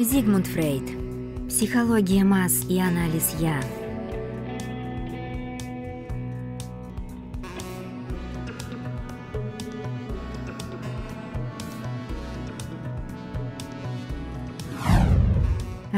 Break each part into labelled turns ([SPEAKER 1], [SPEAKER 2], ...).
[SPEAKER 1] Зигмунд Фрейд. Психология масс и анализ «Я».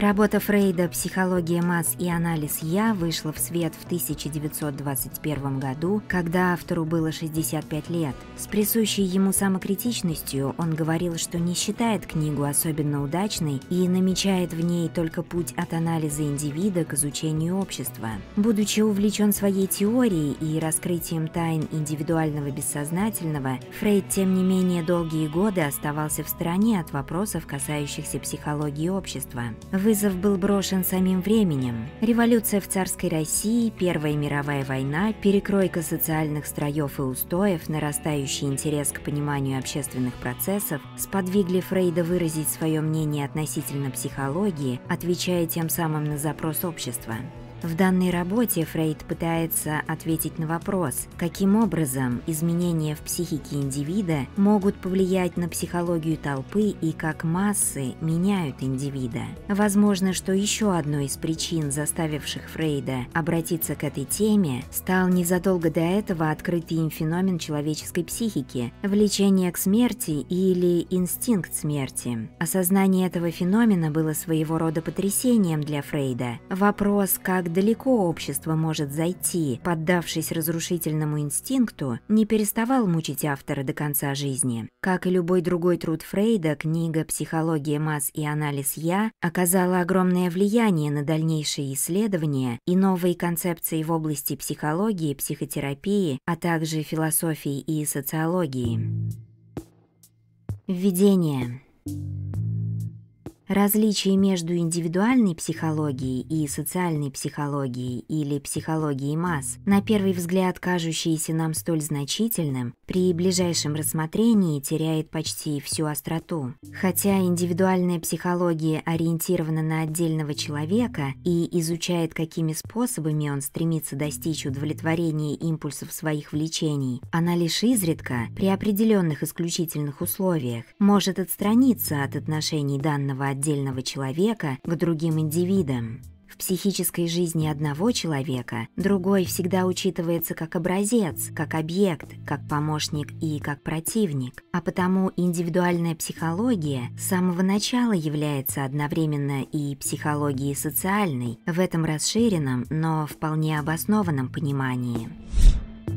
[SPEAKER 1] Работа Фрейда «Психология масс и анализ «Я» вышла в свет в 1921 году, когда автору было 65 лет. С присущей ему самокритичностью он говорил, что не считает книгу особенно удачной и намечает в ней только путь от анализа индивида к изучению общества. Будучи увлечен своей теорией и раскрытием тайн индивидуального бессознательного, Фрейд, тем не менее, долгие годы оставался в стороне от вопросов, касающихся психологии общества. В вызов был брошен самим временем. Революция в царской России, Первая мировая война, перекройка социальных строев и устоев, нарастающий интерес к пониманию общественных процессов сподвигли Фрейда выразить свое мнение относительно психологии, отвечая тем самым на запрос общества. В данной работе Фрейд пытается ответить на вопрос, каким образом изменения в психике индивида могут повлиять на психологию толпы и как массы меняют индивида. Возможно, что еще одной из причин, заставивших Фрейда обратиться к этой теме, стал незадолго до этого открытый им феномен человеческой психики – влечение к смерти или инстинкт смерти. Осознание этого феномена было своего рода потрясением для Фрейда. Вопрос, как как далеко общество может зайти, поддавшись разрушительному инстинкту, не переставал мучить автора до конца жизни. Как и любой другой труд Фрейда, книга «Психология масс и анализ я» оказала огромное влияние на дальнейшие исследования и новые концепции в области психологии, психотерапии, а также философии и социологии. Введение. Различие между индивидуальной психологией и социальной психологией или психологией масс, на первый взгляд кажущееся нам столь значительным, при ближайшем рассмотрении теряет почти всю остроту. Хотя индивидуальная психология ориентирована на отдельного человека и изучает, какими способами он стремится достичь удовлетворения импульсов своих влечений, она лишь изредка, при определенных исключительных условиях, может отстраниться от отношений данного отдела отдельного человека к другим индивидам. В психической жизни одного человека другой всегда учитывается как образец, как объект, как помощник и как противник, а потому индивидуальная психология с самого начала является одновременно и психологией социальной в этом расширенном, но вполне обоснованном понимании.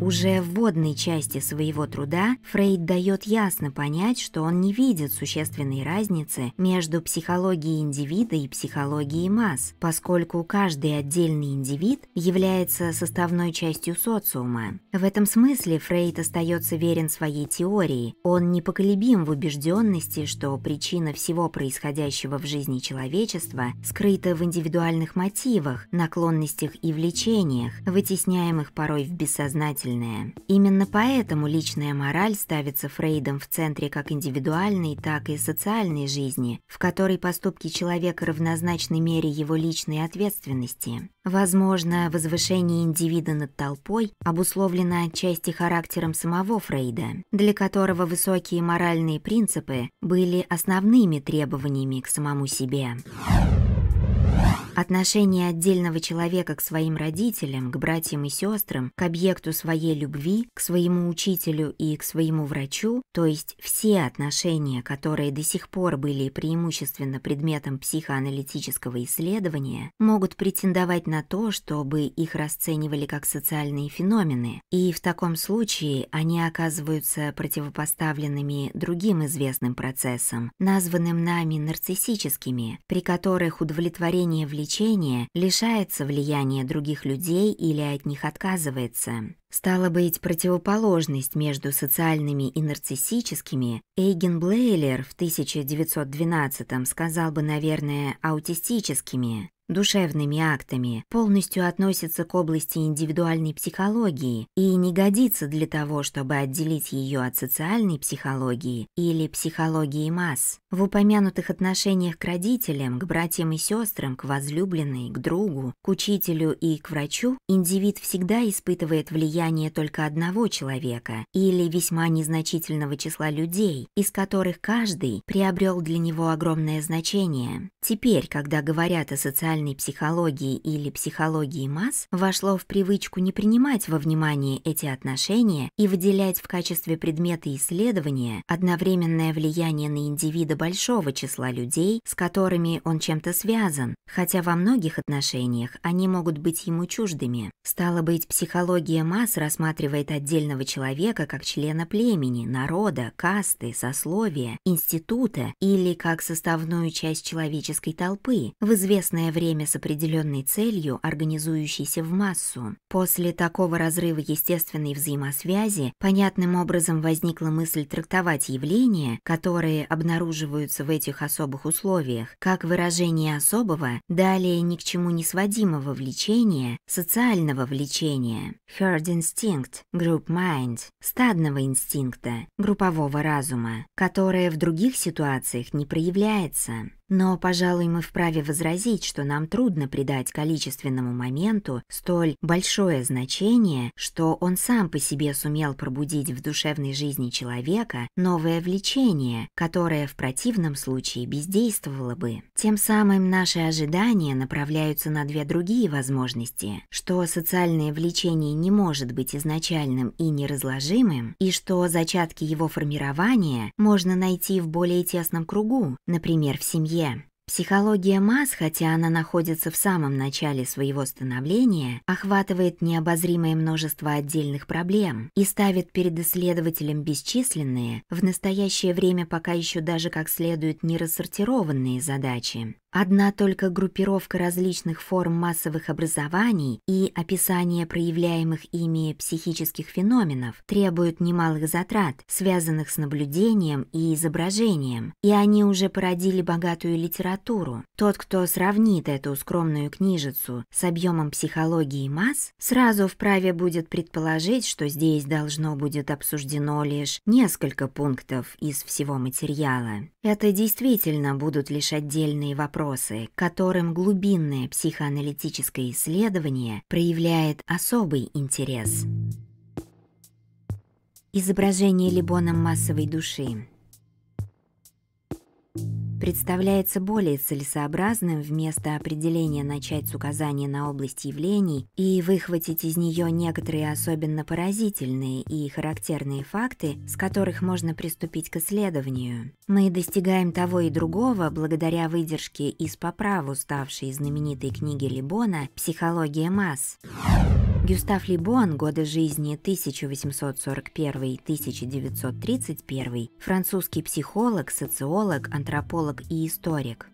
[SPEAKER 1] Уже в вводной части своего труда Фрейд дает ясно понять, что он не видит существенной разницы между психологией индивида и психологией масс, поскольку каждый отдельный индивид является составной частью социума. В этом смысле Фрейд остается верен своей теории. Он непоколебим в убежденности, что причина всего происходящего в жизни человечества скрыта в индивидуальных мотивах, наклонностях и влечениях, вытесняемых порой в бессознательном положительное. Именно поэтому личная мораль ставится Фрейдом в центре как индивидуальной, так и социальной жизни, в которой поступки человека равнозначны мере его личной ответственности. Возможно, возвышение индивида над толпой обусловлено отчасти характером самого Фрейда, для которого высокие моральные принципы были основными требованиями к самому себе. Отношение отдельного человека к своим родителям, к братьям и сестрам, к объекту своей любви, к своему учителю и к своему врачу, то есть все отношения, которые до сих пор были преимущественно предметом психоаналитического исследования, могут претендовать на то, чтобы их расценивали как социальные феномены, и в таком случае они оказываются противопоставленными другим известным процессам, названным нами нарциссическими, при которых удовлетворение влияет лечения лишается влияния других людей или от них отказывается. Стало быть, противоположность между социальными и нарциссическими, Эйген Блейлер в 1912 сказал бы, наверное, аутистическими душевными актами, полностью относится к области индивидуальной психологии и не годится для того, чтобы отделить ее от социальной психологии или психологии масс. В упомянутых отношениях к родителям, к братьям и сестрам, к возлюбленной, к другу, к учителю и к врачу индивид всегда испытывает влияние только одного человека или весьма незначительного числа людей, из которых каждый приобрел для него огромное значение. Теперь, когда говорят о социальной социальной психологии или психологии масс вошло в привычку не принимать во внимание эти отношения и выделять в качестве предмета исследования одновременное влияние на индивида большого числа людей, с которыми он чем-то связан, хотя во многих отношениях они могут быть ему чуждыми. Стало быть, психология масс рассматривает отдельного человека как члена племени, народа, касты, сословия, института или как составную часть человеческой толпы, в известное время время с определенной целью, организующейся в массу. После такого разрыва естественной взаимосвязи понятным образом возникла мысль трактовать явления, которые обнаруживаются в этих особых условиях, как выражение особого, далее ни к чему не сводимого влечения, социального влечения, herd instinct, group mind, стадного инстинкта, группового разума, которое в других ситуациях не проявляется. Но, пожалуй, мы вправе возразить, что нам трудно придать количественному моменту столь большое значение, что он сам по себе сумел пробудить в душевной жизни человека новое влечение, которое в противном случае бездействовало бы. Тем самым наши ожидания направляются на две другие возможности, что социальное влечение не может быть изначальным и неразложимым, и что зачатки его формирования можно найти в более тесном кругу, например, в семье семье. Психология масс, хотя она находится в самом начале своего становления, охватывает необозримое множество отдельных проблем и ставит перед исследователем бесчисленные, в настоящее время пока еще даже как следует не рассортированные задачи. Одна только группировка различных форм массовых образований и описание проявляемых ими психических феноменов требуют немалых затрат, связанных с наблюдением и изображением, и они уже породили богатую литературу. Тот, кто сравнит эту скромную книжицу с объемом психологии масс, сразу вправе будет предположить, что здесь должно будет обсуждено лишь несколько пунктов из всего материала. Это действительно будут лишь отдельные вопросы вопросы, которым глубинное психоаналитическое исследование проявляет особый интерес. Изображение Либоном массовой души представляется более целесообразным вместо определения начать с указания на область явлений и выхватить из нее некоторые особенно поразительные и характерные факты, с которых можно приступить к исследованию. Мы достигаем того и другого благодаря выдержке из по праву ставшей знаменитой книги Либона «Психология масс». Гюстав Либуан, годы жизни 1841-1931, французский психолог, социолог, антрополог и историк.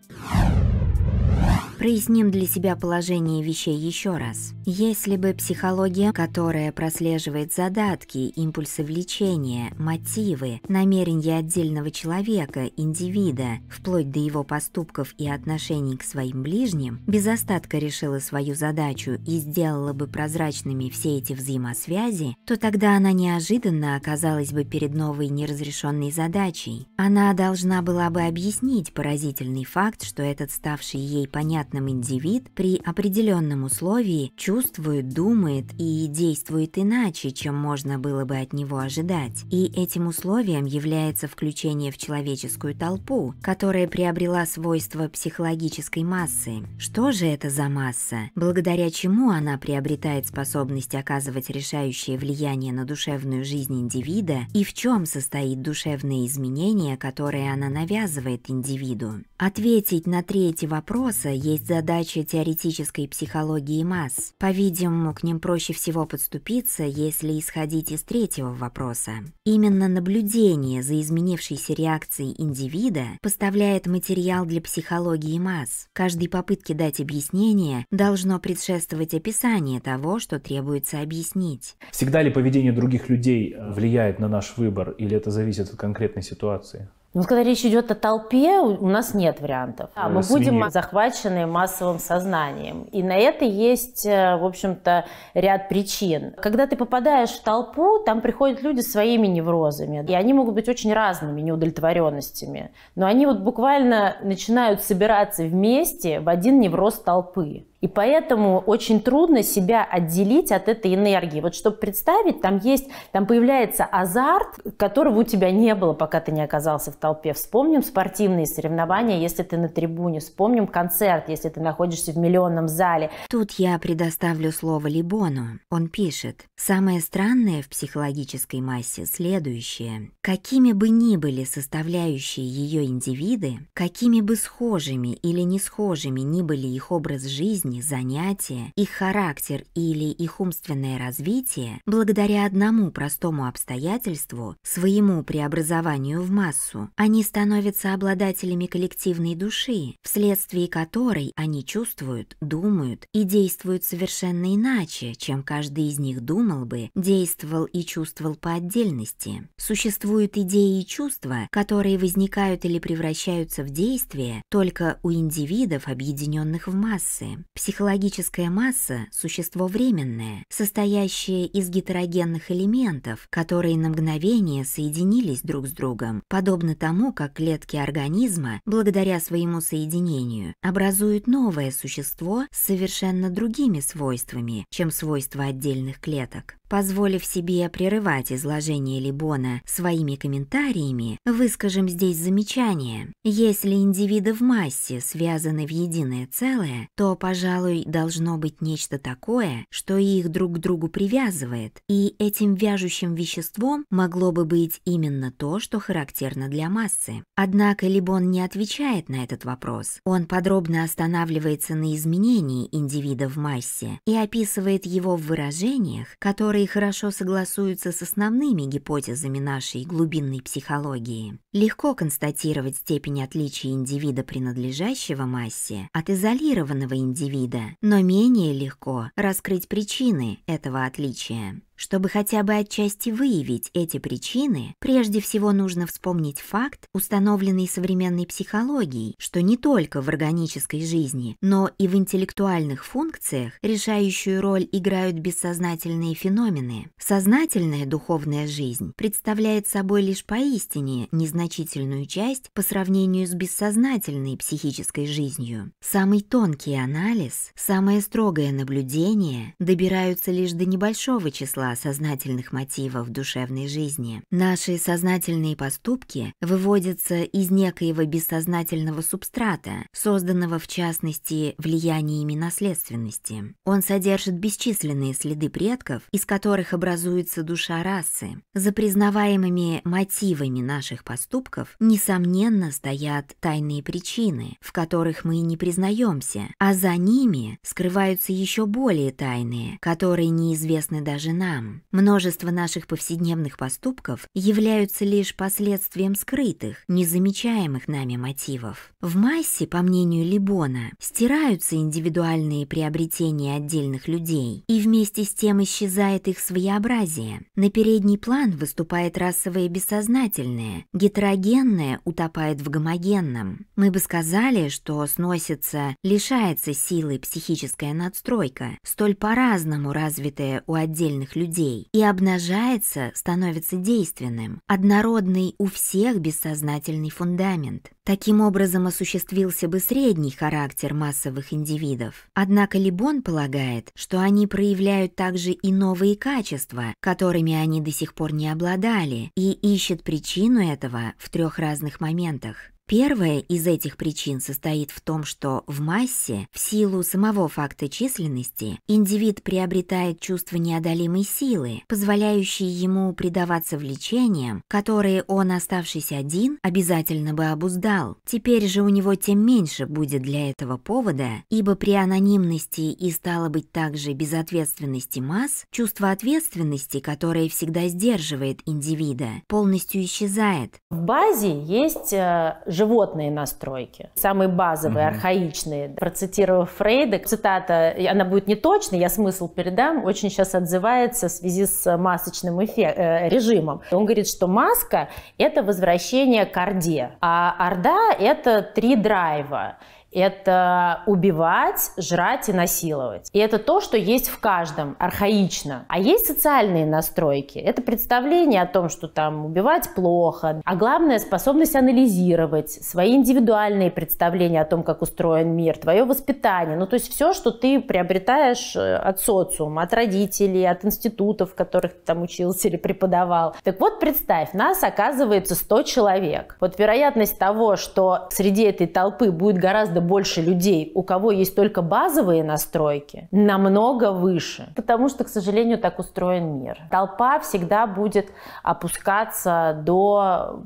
[SPEAKER 1] Проясним для себя положение вещей еще раз. Если бы психология, которая прослеживает задатки, импульсы влечения, мотивы, намерения отдельного человека, индивида, вплоть до его поступков и отношений к своим ближним, без остатка решила свою задачу и сделала бы прозрачными все эти взаимосвязи, то тогда она неожиданно оказалась бы перед новой неразрешенной задачей. Она должна была бы объяснить поразительный факт, что этот ставший ей понятный вероятным индивид при определенном условии чувствует, думает и действует иначе, чем можно было бы от него ожидать. И этим условием является включение в человеческую толпу, которая приобрела свойства психологической массы. Что же это за масса? Благодаря чему она приобретает способность оказывать решающее влияние на душевную жизнь индивида и в чем состоит душевные изменения, которые она навязывает индивиду? Ответить на третий вопрос а есть есть задачи теоретической психологии масс. По-видимому, к ним проще всего подступиться, если исходить из третьего вопроса. Именно наблюдение за изменившейся реакцией индивида поставляет материал для психологии масс. Каждой попытке дать объяснение должно предшествовать описание того,
[SPEAKER 2] что требуется объяснить.
[SPEAKER 3] Всегда ли поведение других людей э, влияет на наш выбор, или это зависит от конкретной ситуации?
[SPEAKER 2] Ну, когда речь идет о толпе, у нас нет вариантов. Да, мы будем захвачены массовым сознанием. И на это есть, э, в общем-то, ряд причин. Когда ты попадаешь в толпу, там приходят люди своими неврозами. И они могут быть очень разными неудовлетворенностями. Но они вот буквально начинают собираться вместе в один невроз толпы. И поэтому очень трудно себя отделить от этой энергии. Вот чтобы представить, там есть, там появляется азарт, которого у тебя не было, пока ты не оказался в толпе. Вспомним спортивные соревнования, если ты на трибуне. Вспомним концерт, если ты находишься в миллионном зале. Тут я предоставлю слово
[SPEAKER 1] Либону. Он пишет. Самое странное в психологической массе следующее. Какими бы ни были составляющие ее индивиды, какими бы схожими или не схожими ни были их образ жизни, жизни, занятия, их характер или их умственное развитие благодаря одному простому обстоятельству, своему преобразованию в массу, они становятся обладателями коллективной души, вследствие которой они чувствуют, думают и действуют совершенно иначе, чем каждый из них думал бы, действовал и чувствовал по отдельности. Существуют идеи и чувства, которые возникают или превращаются в действия только у индивидов, объединенных в массы. Психологическая масса – существо временное, состоящее из гетерогенных элементов, которые на мгновение соединились друг с другом, подобно тому, как клетки организма, благодаря своему соединению, образуют новое существо с совершенно другими свойствами, чем свойства отдельных клеток. Позволив себе прерывать изложение Либона своими комментариями, выскажем здесь замечание. Если индивиды в массе связаны в единое целое, то, пожалуй, должно быть нечто такое, что их друг к другу привязывает, и этим вяжущим веществом могло бы быть именно то, что характерно для массы. Однако Либон не отвечает на этот вопрос. Он подробно останавливается на изменении индивида в массе и описывает его в выражениях, которые которые хорошо согласуются с основными гипотезами нашей глубинной психологии. Легко констатировать степень отличия индивида, принадлежащего массе, от изолированного индивида, но менее легко раскрыть причины этого отличия. Чтобы хотя бы отчасти выявить эти причины, прежде всего нужно вспомнить факт, установленный современной психологией, что не только в органической жизни, но и в интеллектуальных функциях решающую роль играют бессознательные феномены. Сознательная духовная жизнь представляет собой лишь поистине незначительную часть по сравнению с бессознательной психической жизнью. Самый тонкий анализ, самое строгое наблюдение добираются лишь до небольшого числа сознательных мотивов душевной жизни. Наши сознательные поступки выводятся из некоего бессознательного субстрата, созданного в частности влияниями наследственности. Он содержит бесчисленные следы предков, из которых образуется душа расы. За признаваемыми мотивами наших поступков, несомненно, стоят тайные причины, в которых мы не признаемся, а за ними скрываются еще более тайные, которые неизвестны даже нам нам. Множество наших повседневных поступков являются лишь последствием скрытых, незамечаемых нами мотивов. В массе, по мнению Либона, стираются индивидуальные приобретения отдельных людей, и вместе с тем исчезает их своеобразие. На передний план выступает расовое бессознательное, гетерогенное утопает в гомогенном. Мы бы сказали, что сносится, лишается силы психическая надстройка, столь по-разному развитая у отдельных людей, людей и обнажается, становится действенным, однородный у всех бессознательный фундамент. Таким образом осуществился бы средний характер массовых индивидов. Однако Либон полагает, что они проявляют также и новые качества, которыми они до сих пор не обладали, и ищет причину этого в трех разных моментах. Первая из этих причин состоит в том, что в массе, в силу самого факта численности, индивид приобретает чувство неодолимой силы, позволяющей ему предаваться влечениям, которые он, оставшись один, обязательно бы обуздал. Теперь же у него тем меньше будет для этого повода, ибо при анонимности и, стало быть, также безответственности масс, чувство ответственности, которое всегда сдерживает индивида, полностью
[SPEAKER 2] исчезает. В базе есть э, животные настройки, самые базовые, угу. архаичные. Процитировав Фрейда, цитата, она будет не неточной, я смысл передам, очень сейчас отзывается в связи с масочным эффект, э, режимом. Он говорит, что маска – это возвращение к орде, а орда – это три драйва это убивать, жрать и насиловать. И это то, что есть в каждом, архаично. А есть социальные настройки. Это представление о том, что там убивать плохо, а главное способность анализировать свои индивидуальные представления о том, как устроен мир, твое воспитание. Ну, то есть все, что ты приобретаешь э, от социума, от родителей, от институтов, в которых ты там учился или преподавал. Так вот, представь, нас оказывается 100 человек. Вот вероятность того, что среди этой толпы будет гораздо гораздо больше людей, у кого есть только базовые настройки, намного выше. Потому что, к сожалению, так устроен мир. Толпа всегда будет опускаться до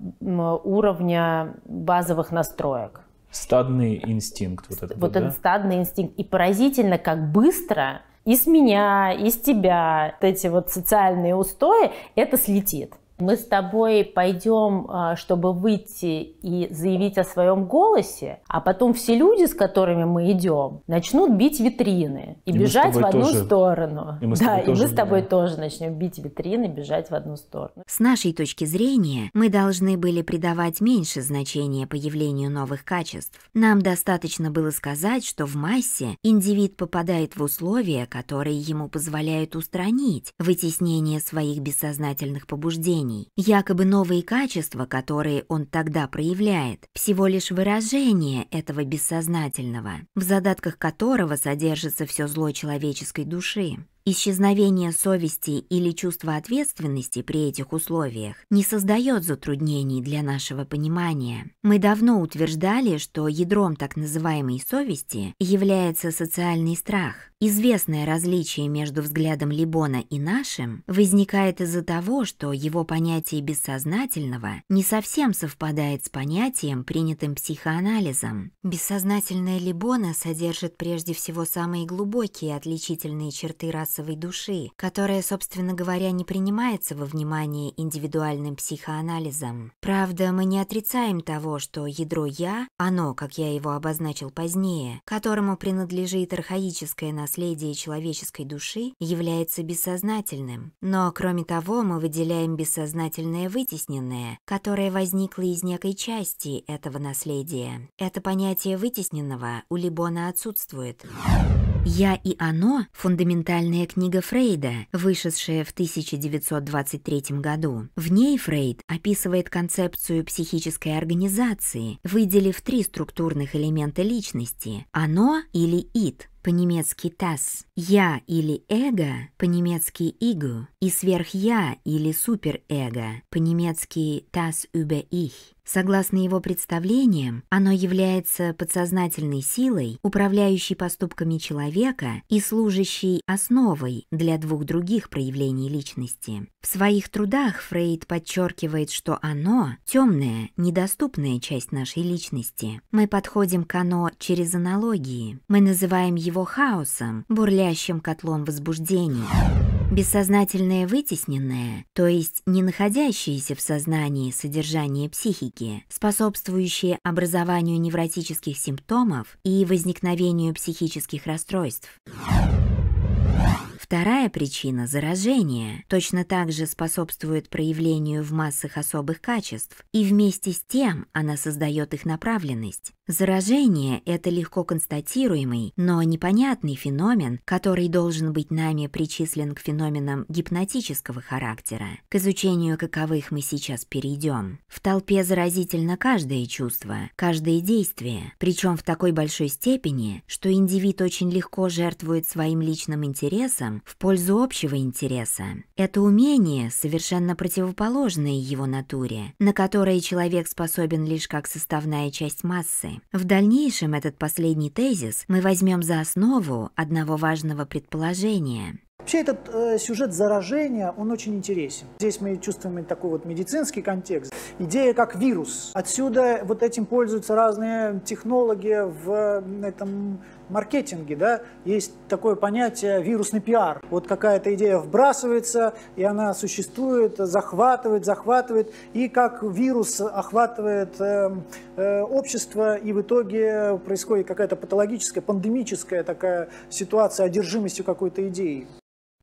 [SPEAKER 2] уровня базовых настроек.
[SPEAKER 3] Стадный инстинкт.
[SPEAKER 2] Вот, этот, вот да? этот стадный инстинкт. И поразительно, как быстро из меня, из тебя, вот эти вот социальные устои, это слетит мы с тобой пойдем, а, чтобы выйти и заявить о своем голосе, а потом все люди, с которыми мы идем, начнут бить витрины и, и бежать в одну тоже. сторону. И мы да, и мы с тобой да. тоже начнем бить витрины, и бежать в одну сторону. С нашей точки
[SPEAKER 1] зрения, мы должны были придавать меньше значения появлению новых качеств. Нам достаточно было сказать, что в массе индивид попадает в условия, которые ему позволяют устранить вытеснение своих бессознательных побуждений изменений. Якобы новые качества, которые он тогда проявляет, всего лишь выражение этого бессознательного, в задатках которого содержится все зло человеческой души. Исчезновение совести или чувства ответственности при этих условиях не создает затруднений для нашего понимания. Мы давно утверждали, что ядром так называемой совести является социальный страх – Известное различие между взглядом Либона и нашим возникает из-за того, что его понятие бессознательного не совсем совпадает с понятием, принятым психоанализом. Бессознательное Либона содержит прежде всего самые глубокие отличительные черты расовой души, которая, собственно говоря, не принимается во внимание индивидуальным психоанализом. Правда, мы не отрицаем того, что ядро «я», оно, как я его обозначил позднее, которому принадлежит архаическое наследие, наследие человеческой души является бессознательным. Но, кроме того, мы выделяем бессознательное вытесненное, которое возникло из некой части этого наследия. Это понятие вытесненного у Либона отсутствует. «Я и оно» – фундаментальная книга Фрейда, вышедшая в 1923 году. В ней Фрейд описывает концепцию психической организации, выделив три структурных элемента личности – «оно» или «ид», по-немецки «тас», «я» или «эго» по-немецки «игу» и сверх-я или суперэго по-немецки «тас über ich». Согласно его представлениям, оно является подсознательной силой, управляющей поступками человека и служащей основой для двух других проявлений личности. В своих трудах Фрейд подчеркивает, что оно – темная, недоступная часть нашей личности. Мы подходим к оно через аналогии. Мы называем его хаосом, бурлящим котлом возбуждений. Бессознательное вытесненное, то есть не находящееся в сознании содержание психики, способствующее образованию невротических симптомов и возникновению психических расстройств. Вторая причина – заражение, точно так же способствует проявлению в массах особых качеств, и вместе с тем она создает их направленность, Заражение – это легко констатируемый, но непонятный феномен, который должен быть нами причислен к феноменам гипнотического характера. К изучению каковых мы сейчас перейдем. В толпе заразительно каждое чувство, каждое действие, причем в такой большой степени, что индивид очень легко жертвует своим личным интересом в пользу общего интереса. Это умение, совершенно противоположное его натуре, на которое человек способен лишь как составная часть массы. В дальнейшем этот последний тезис мы возьмем за основу одного важного предположения. Вообще этот
[SPEAKER 3] э, сюжет заражения, он очень интересен. Здесь мы чувствуем такой вот медицинский контекст. Идея как вирус. Отсюда вот этим пользуются разные технологии в этом маркетинге, да, есть такое понятие вирусный пиар. Вот какая-то идея вбрасывается, и она существует, захватывает, захватывает, и как вирус охватывает э, э, общество, и в итоге происходит какая-то патологическая, пандемическая такая ситуация одержимостью какой-то идеей.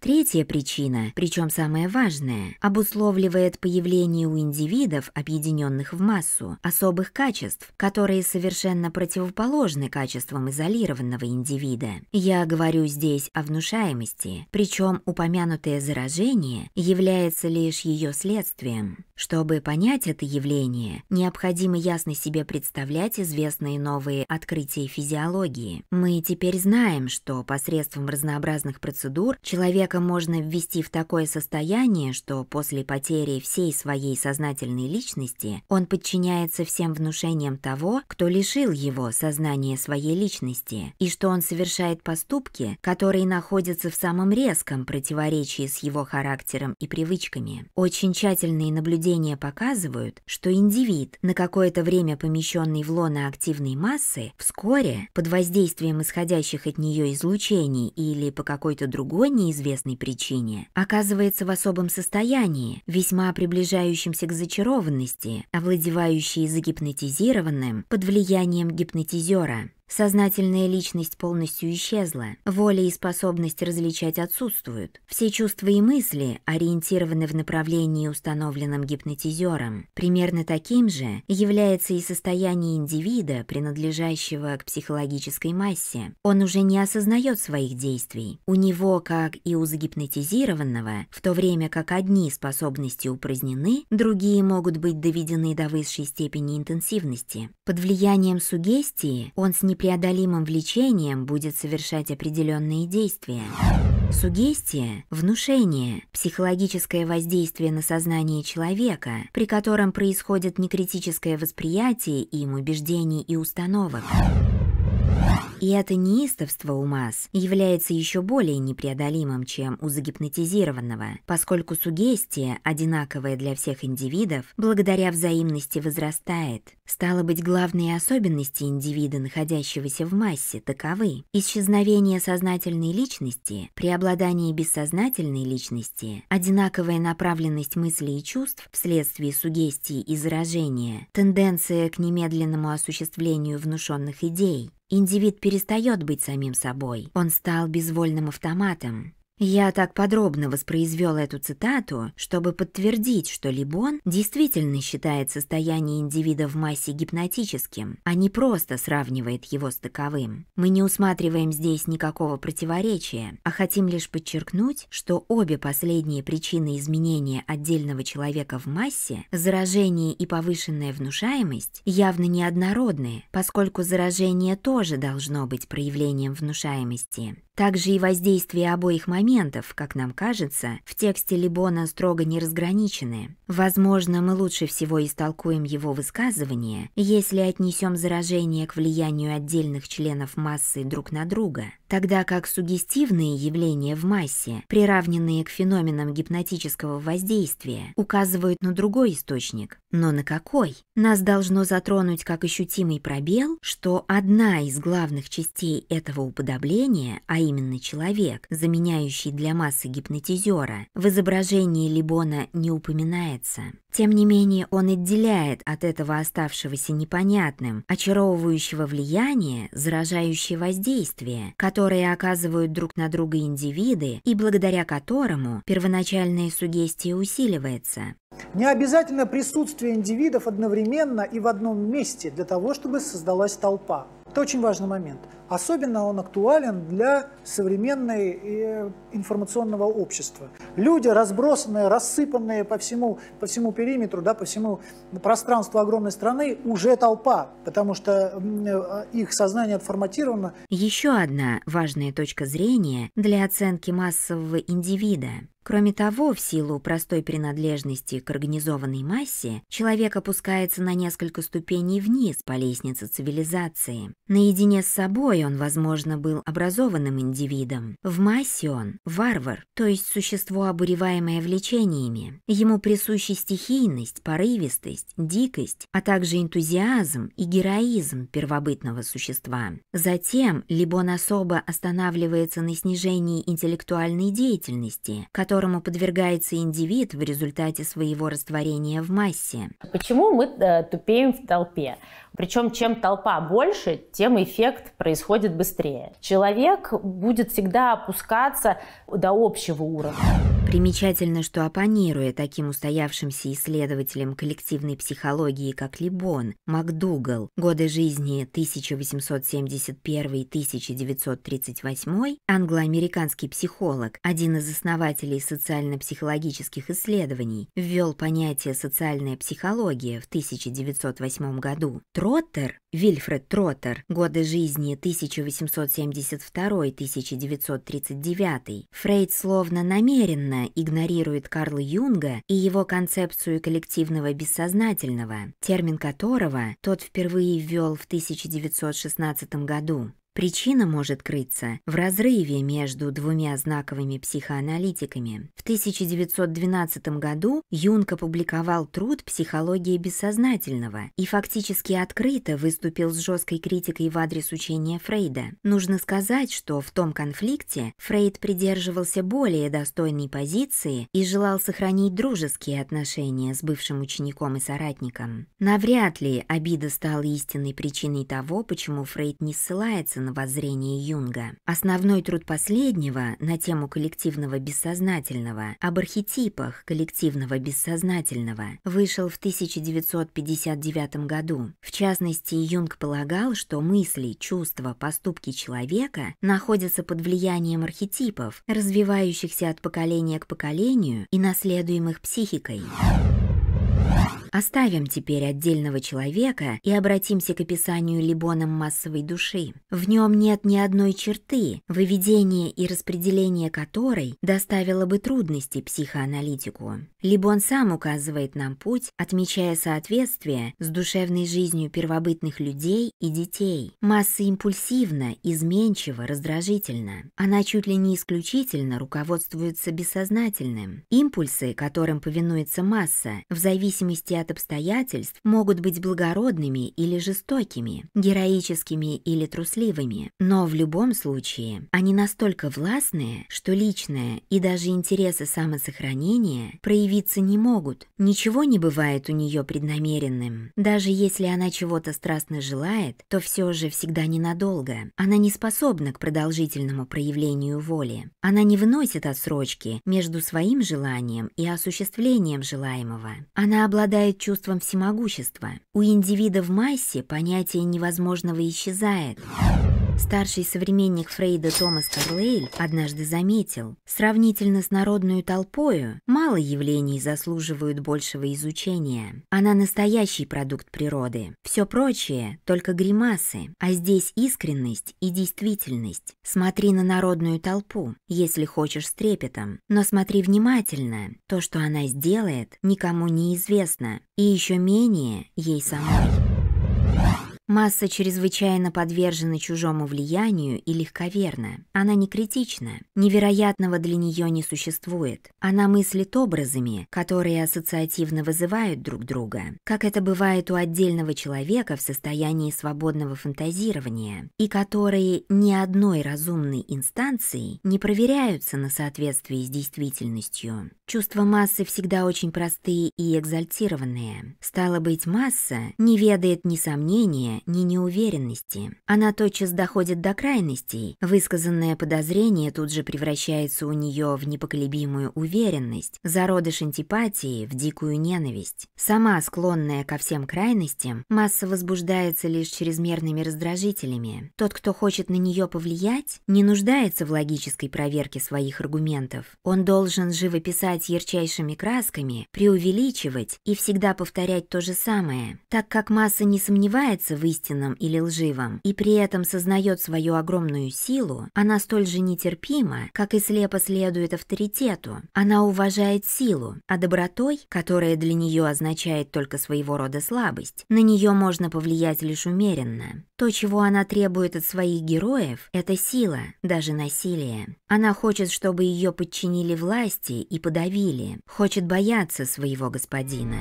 [SPEAKER 1] Третья причина, причем самая важная, обусловливает появление у индивидов, объединенных в массу, особых качеств, которые совершенно противоположны качествам изолированного индивида. Я говорю здесь о внушаемости, причем упомянутое заражение является лишь ее следствием. Чтобы понять это явление, необходимо ясно себе представлять известные новые открытия физиологии. Мы теперь знаем, что посредством разнообразных процедур человек Человека можно ввести в такое состояние, что после потери всей своей сознательной личности он подчиняется всем внушениям того, кто лишил его сознания своей личности, и что он совершает поступки, которые находятся в самом резком противоречии с его характером и привычками. Очень тщательные наблюдения показывают, что индивид, на какое-то время помещенный в лоно активной массы, вскоре, под воздействием исходящих от нее излучений или по какой-то другой неизвестной неизвестной причине, оказывается в особом состоянии, весьма приближающемся к зачарованности, овладевающей загипнотизированным под влиянием гипнотизера. Сознательная личность полностью исчезла, воля и способность различать отсутствуют. Все чувства и мысли ориентированы в направлении, установленном гипнотизером. Примерно таким же является и состояние индивида, принадлежащего к психологической массе. Он уже не осознает своих действий. У него, как и у загипнотизированного, в то время как одни способности упразднены, другие могут быть доведены до высшей степени интенсивности. Под влиянием сугестии он с неприятностью непреодолимым влечением будет совершать определенные действия. Сугестия – внушение, психологическое воздействие на сознание человека, при котором происходит некритическое восприятие им убеждений и установок. И это неистовство у масс является еще более непреодолимым, чем у загипнотизированного, поскольку сугестия, одинаковая для всех индивидов, благодаря взаимности возрастает. Стало быть, главные особенности индивида, находящегося в массе, таковы. Исчезновение сознательной личности, преобладание бессознательной личности, одинаковая направленность мыслей и чувств вследствие сугестии и заражения, тенденция к немедленному осуществлению внушенных идей, Индивид перестает быть самим собой. Он стал безвольным автоматом, я так подробно воспроизвел эту цитату, чтобы подтвердить, что Либон действительно считает состояние индивида в массе гипнотическим, а не просто сравнивает его с таковым. Мы не усматриваем здесь никакого противоречия, а хотим лишь подчеркнуть, что обе последние причины изменения отдельного человека в массе, заражение и повышенная внушаемость, явно неоднородны, поскольку заражение тоже должно быть проявлением внушаемости. Также и воздействие обоих моментов, как нам кажется, в тексте Либона строго не разграничены. Возможно, мы лучше всего истолкуем его высказывание, если отнесем заражение к влиянию отдельных членов массы друг на друга – тогда как сугестивные явления в массе, приравненные к феноменам гипнотического воздействия, указывают на другой источник. Но на какой? Нас должно затронуть как ощутимый пробел, что одна из главных частей этого уподобления, а именно человек, заменяющий для массы гипнотизера, в изображении Либона не упоминается. Тем не менее, он отделяет от этого оставшегося непонятным, очаровывающего влияния, заражающее воздействие, которое которые оказывают друг на друга индивиды и благодаря которому первоначальные сугестии усиливается. Не обязательно присутствие
[SPEAKER 3] индивидов одновременно и в одном месте для того, чтобы создалась толпа. Это очень важный момент. Особенно он актуален для современной э, информационного общества. Люди, разбросанные, рассыпанные по всему, по всему периметру, да, по всему пространству огромной страны, уже толпа, потому что э, их сознание отформатировано.
[SPEAKER 1] Еще одна важная точка зрения для оценки массового индивида Кроме того, в силу простой принадлежности к организованной массе, человек опускается на несколько ступеней вниз по лестнице цивилизации. Наедине с собой он, возможно, был образованным индивидом. В массе он – варвар, то есть существо, обуреваемое влечениями. Ему присущи стихийность, порывистость, дикость, а также энтузиазм и героизм первобытного существа. Затем Либон особо останавливается на снижении интеллектуальной деятельности, которая которому подвергается индивид в результате своего растворения в массе. Почему
[SPEAKER 2] мы э, тупеем в толпе? Причем чем толпа больше, тем эффект происходит быстрее. Человек будет всегда опускаться до общего уровня.
[SPEAKER 1] Примечательно, что оппонируя таким устоявшимся исследователям
[SPEAKER 2] коллективной
[SPEAKER 1] психологии, как Либон, МакДугал, годы жизни 1871-1938, англо-американский психолог, один из основателей социально-психологических исследований, ввел понятие «социальная психология» в 1908 году. Троттер, Вильфред Троттер, годы жизни 1872-1939, Фрейд словно намеренно игнорирует Карла Юнга и его концепцию коллективного бессознательного, термин которого тот впервые ввел в 1916 году. Причина может крыться в разрыве между двумя знаковыми психоаналитиками. В 1912 году Юнг опубликовал труд «Психология бессознательного» и фактически открыто выступил с жесткой критикой в адрес учения Фрейда. Нужно сказать, что в том конфликте Фрейд придерживался более достойной позиции и желал сохранить дружеские отношения с бывшим учеником и соратником. Навряд ли обида стала истинной причиной того, почему Фрейд не ссылается опирается на воззрение Юнга. Основной труд последнего на тему коллективного бессознательного об архетипах коллективного бессознательного вышел в 1959 году. В частности, Юнг полагал, что мысли, чувства, поступки человека находятся под влиянием архетипов, развивающихся от поколения к поколению и наследуемых психикой. Оставим теперь отдельного человека и обратимся к описанию Либоном массовой души. В нем нет ни одной черты, выведение и распределение которой доставило бы трудности психоаналитику. Либо он сам указывает нам путь, отмечая соответствие с душевной жизнью первобытных людей и детей. Масса импульсивна, изменчива, раздражительна. Она чуть ли не исключительно руководствуется бессознательным. Импульсы, которым повинуется масса, в зависимости от обстоятельств, могут быть благородными или жестокими, героическими или трусливыми. Но в любом случае, они настолько властные, что личное и даже интересы самосохранения проявляются удивиться не могут. Ничего не бывает у нее преднамеренным. Даже если она чего-то страстно желает, то все же всегда ненадолго. Она не способна к продолжительному проявлению воли. Она не выносит отсрочки между своим желанием и осуществлением желаемого. Она обладает чувством всемогущества. У индивида в массе понятие невозможного исчезает. Старший современник Фрейда Томас Карлейль однажды заметил, сравнительно с народную толпою, мало явлений заслуживают большего изучения. Она настоящий продукт природы. Все прочее – только гримасы, а здесь искренность и действительность. Смотри на народную толпу, если хочешь с трепетом, но смотри внимательно, то, что она сделает, никому не известно, и еще менее ей самой. Масса чрезвычайно подвержена чужому влиянию и легковерна. Она не критична. Невероятного для нее не существует. Она мыслит образами, которые ассоциативно вызывают друг друга, как это бывает у отдельного человека в состоянии свободного фантазирования, и которые ни одной разумной инстанции не проверяются на соответствии с действительностью. Чувства массы всегда очень простые и экзальтированные. Стало быть, масса не ведает ни сомнения, ни неуверенности. Она тотчас доходит до крайностей. Высказанное подозрение тут же превращается у нее в непоколебимую уверенность, зародыш антипатии в дикую ненависть. Сама склонная ко всем крайностям, масса возбуждается лишь чрезмерными раздражителями. Тот, кто хочет на нее повлиять, не нуждается в логической проверке своих аргументов. Он должен живо писать ярчайшими красками, преувеличивать и всегда повторять то же самое. Так как масса не сомневается в в истинном или лживом, и при этом сознает свою огромную силу, она столь же нетерпима, как и слепо следует авторитету. Она уважает силу, а добротой, которая для нее означает только своего рода слабость, на нее можно повлиять лишь умеренно. То, чего она требует от своих героев, это сила, даже насилие. Она хочет, чтобы ее подчинили власти и подавили, хочет бояться своего господина.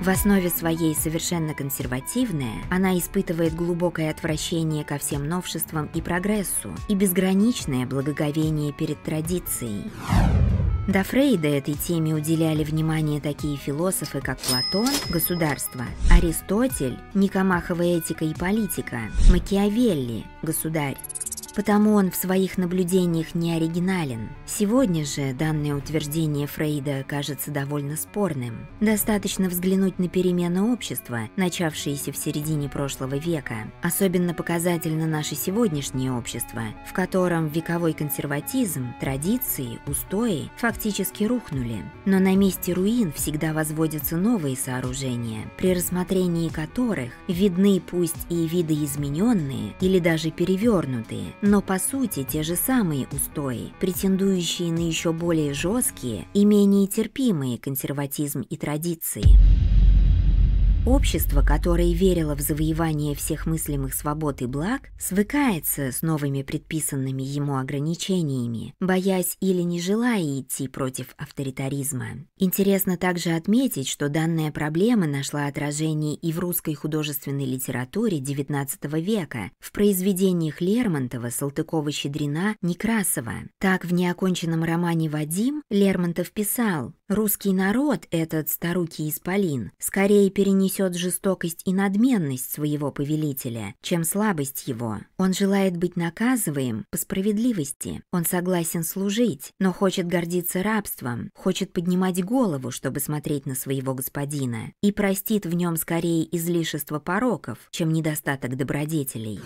[SPEAKER 1] В основе своей совершенно консервативная, она испытывает глубокое отвращение ко всем новшествам и прогрессу и безграничное благоговение перед традицией. До Фрейда этой теме уделяли внимание такие философы, как Платон, государство, Аристотель, Никомахова этика и политика, Макиавелли, государь, Потому он в своих наблюдениях не оригинален. Сегодня же данное утверждение Фрейда кажется довольно спорным. Достаточно взглянуть на перемены общества, начавшиеся в середине прошлого века. Особенно показательно наше сегодняшнее общество, в котором вековой консерватизм, традиции, устои фактически рухнули. Но на месте руин всегда возводятся новые сооружения, при рассмотрении которых видны пусть и видоизмененные или даже перевернутые, но по сути те же самые устои, претендующие на еще более жесткие и менее терпимые консерватизм и традиции. Общество, которое верило в завоевание всех мыслимых свобод и благ, свыкается с новыми предписанными ему ограничениями, боясь или не желая идти против авторитаризма. Интересно также отметить, что данная проблема нашла отражение и в русской художественной литературе XIX века, в произведениях Лермонтова, Салтыкова-Щедрина, Некрасова. Так, в неоконченном романе «Вадим» Лермонтов писал «Русский народ, этот старукий исполин, скорее перенесет несет жестокость и надменность своего повелителя, чем слабость его. Он желает быть наказываем по справедливости. Он согласен служить, но хочет гордиться рабством, хочет поднимать голову, чтобы смотреть на своего господина, и простит в нем скорее излишество пороков, чем недостаток добродетелей.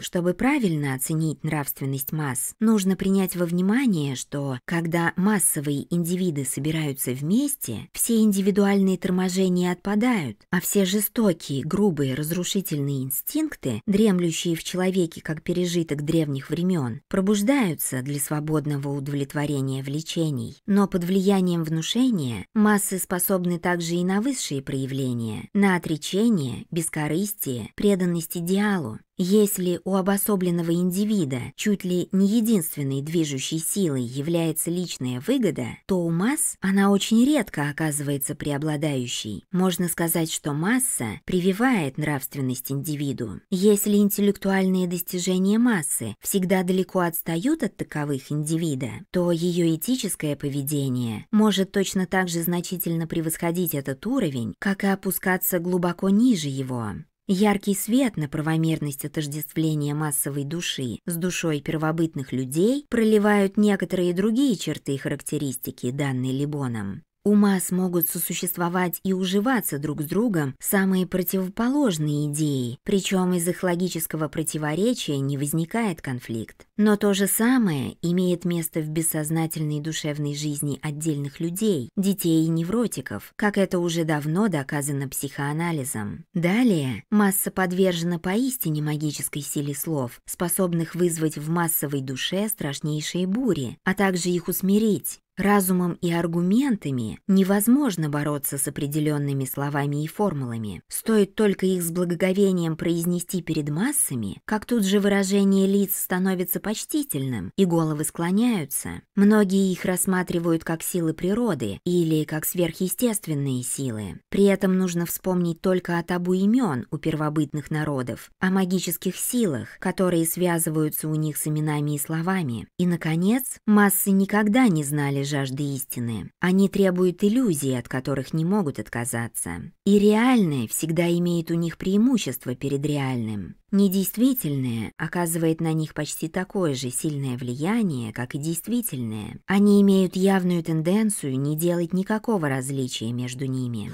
[SPEAKER 1] Чтобы правильно оценить нравственность масс, нужно принять во внимание, что когда массовые индивиды собираются вместе, все индивидуальные торможения отпадают, а все жестокие, грубые, разрушительные инстинкты, дремлющие в человеке как пережиток древних времен, пробуждаются для свободного удовлетворения влечений. Но под влиянием внушения массы способны также и на высшие проявления, на отречение, бескорыстие, преданность идеалу, если у обособленного индивида чуть ли не единственной движущей силой является личная выгода, то у масс она очень редко оказывается преобладающей. Можно сказать, что масса прививает нравственность индивиду. Если интеллектуальные достижения массы всегда далеко отстают от таковых индивида, то ее этическое поведение может точно так же значительно превосходить этот уровень, как и опускаться глубоко ниже его. Яркий свет на правомерность отождествления массовой души с душой первобытных людей проливают некоторые другие черты и характеристики, данные Либоном ума смогут сосуществовать и уживаться друг с другом самые противоположные идеи, причем из их логического противоречия не возникает конфликт. Но то же самое имеет место в бессознательной душевной жизни отдельных людей, детей и невротиков, как это уже давно доказано психоанализом. Далее, масса подвержена поистине магической силе слов, способных вызвать в массовой душе страшнейшие бури, а также их усмирить, Разумом и аргументами невозможно бороться с определенными словами и формулами. Стоит только их с благоговением произнести перед массами, как тут же выражение лиц становится почтительным, и головы склоняются. Многие их рассматривают как силы природы или как сверхъестественные силы. При этом нужно вспомнить только о табу имен у первобытных народов, о магических силах, которые связываются у них с именами и словами. И, наконец, массы никогда не знали жажды истины. Они требуют иллюзий, от которых не могут отказаться. И реальное всегда имеет у них преимущество перед реальным. Недействительное оказывает на них почти такое же сильное влияние, как и действительное. Они имеют явную тенденцию не делать никакого различия между ними.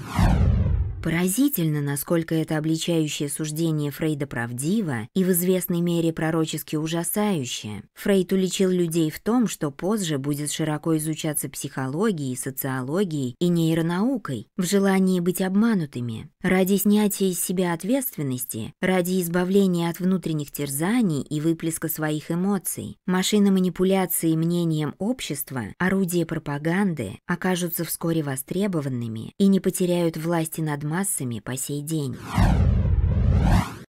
[SPEAKER 1] Поразительно, насколько это обличающее суждение Фрейда правдиво и в известной мере пророчески ужасающее. Фрейд уличил людей в том, что позже будет широко изучаться психологией, социологией и нейронаукой, в желании быть обманутыми. Ради снятия из себя ответственности, ради избавления от внутренних терзаний и выплеска своих эмоций, машина манипуляции мнением общества, орудия пропаганды окажутся вскоре востребованными и не потеряют власти над массами по сей день.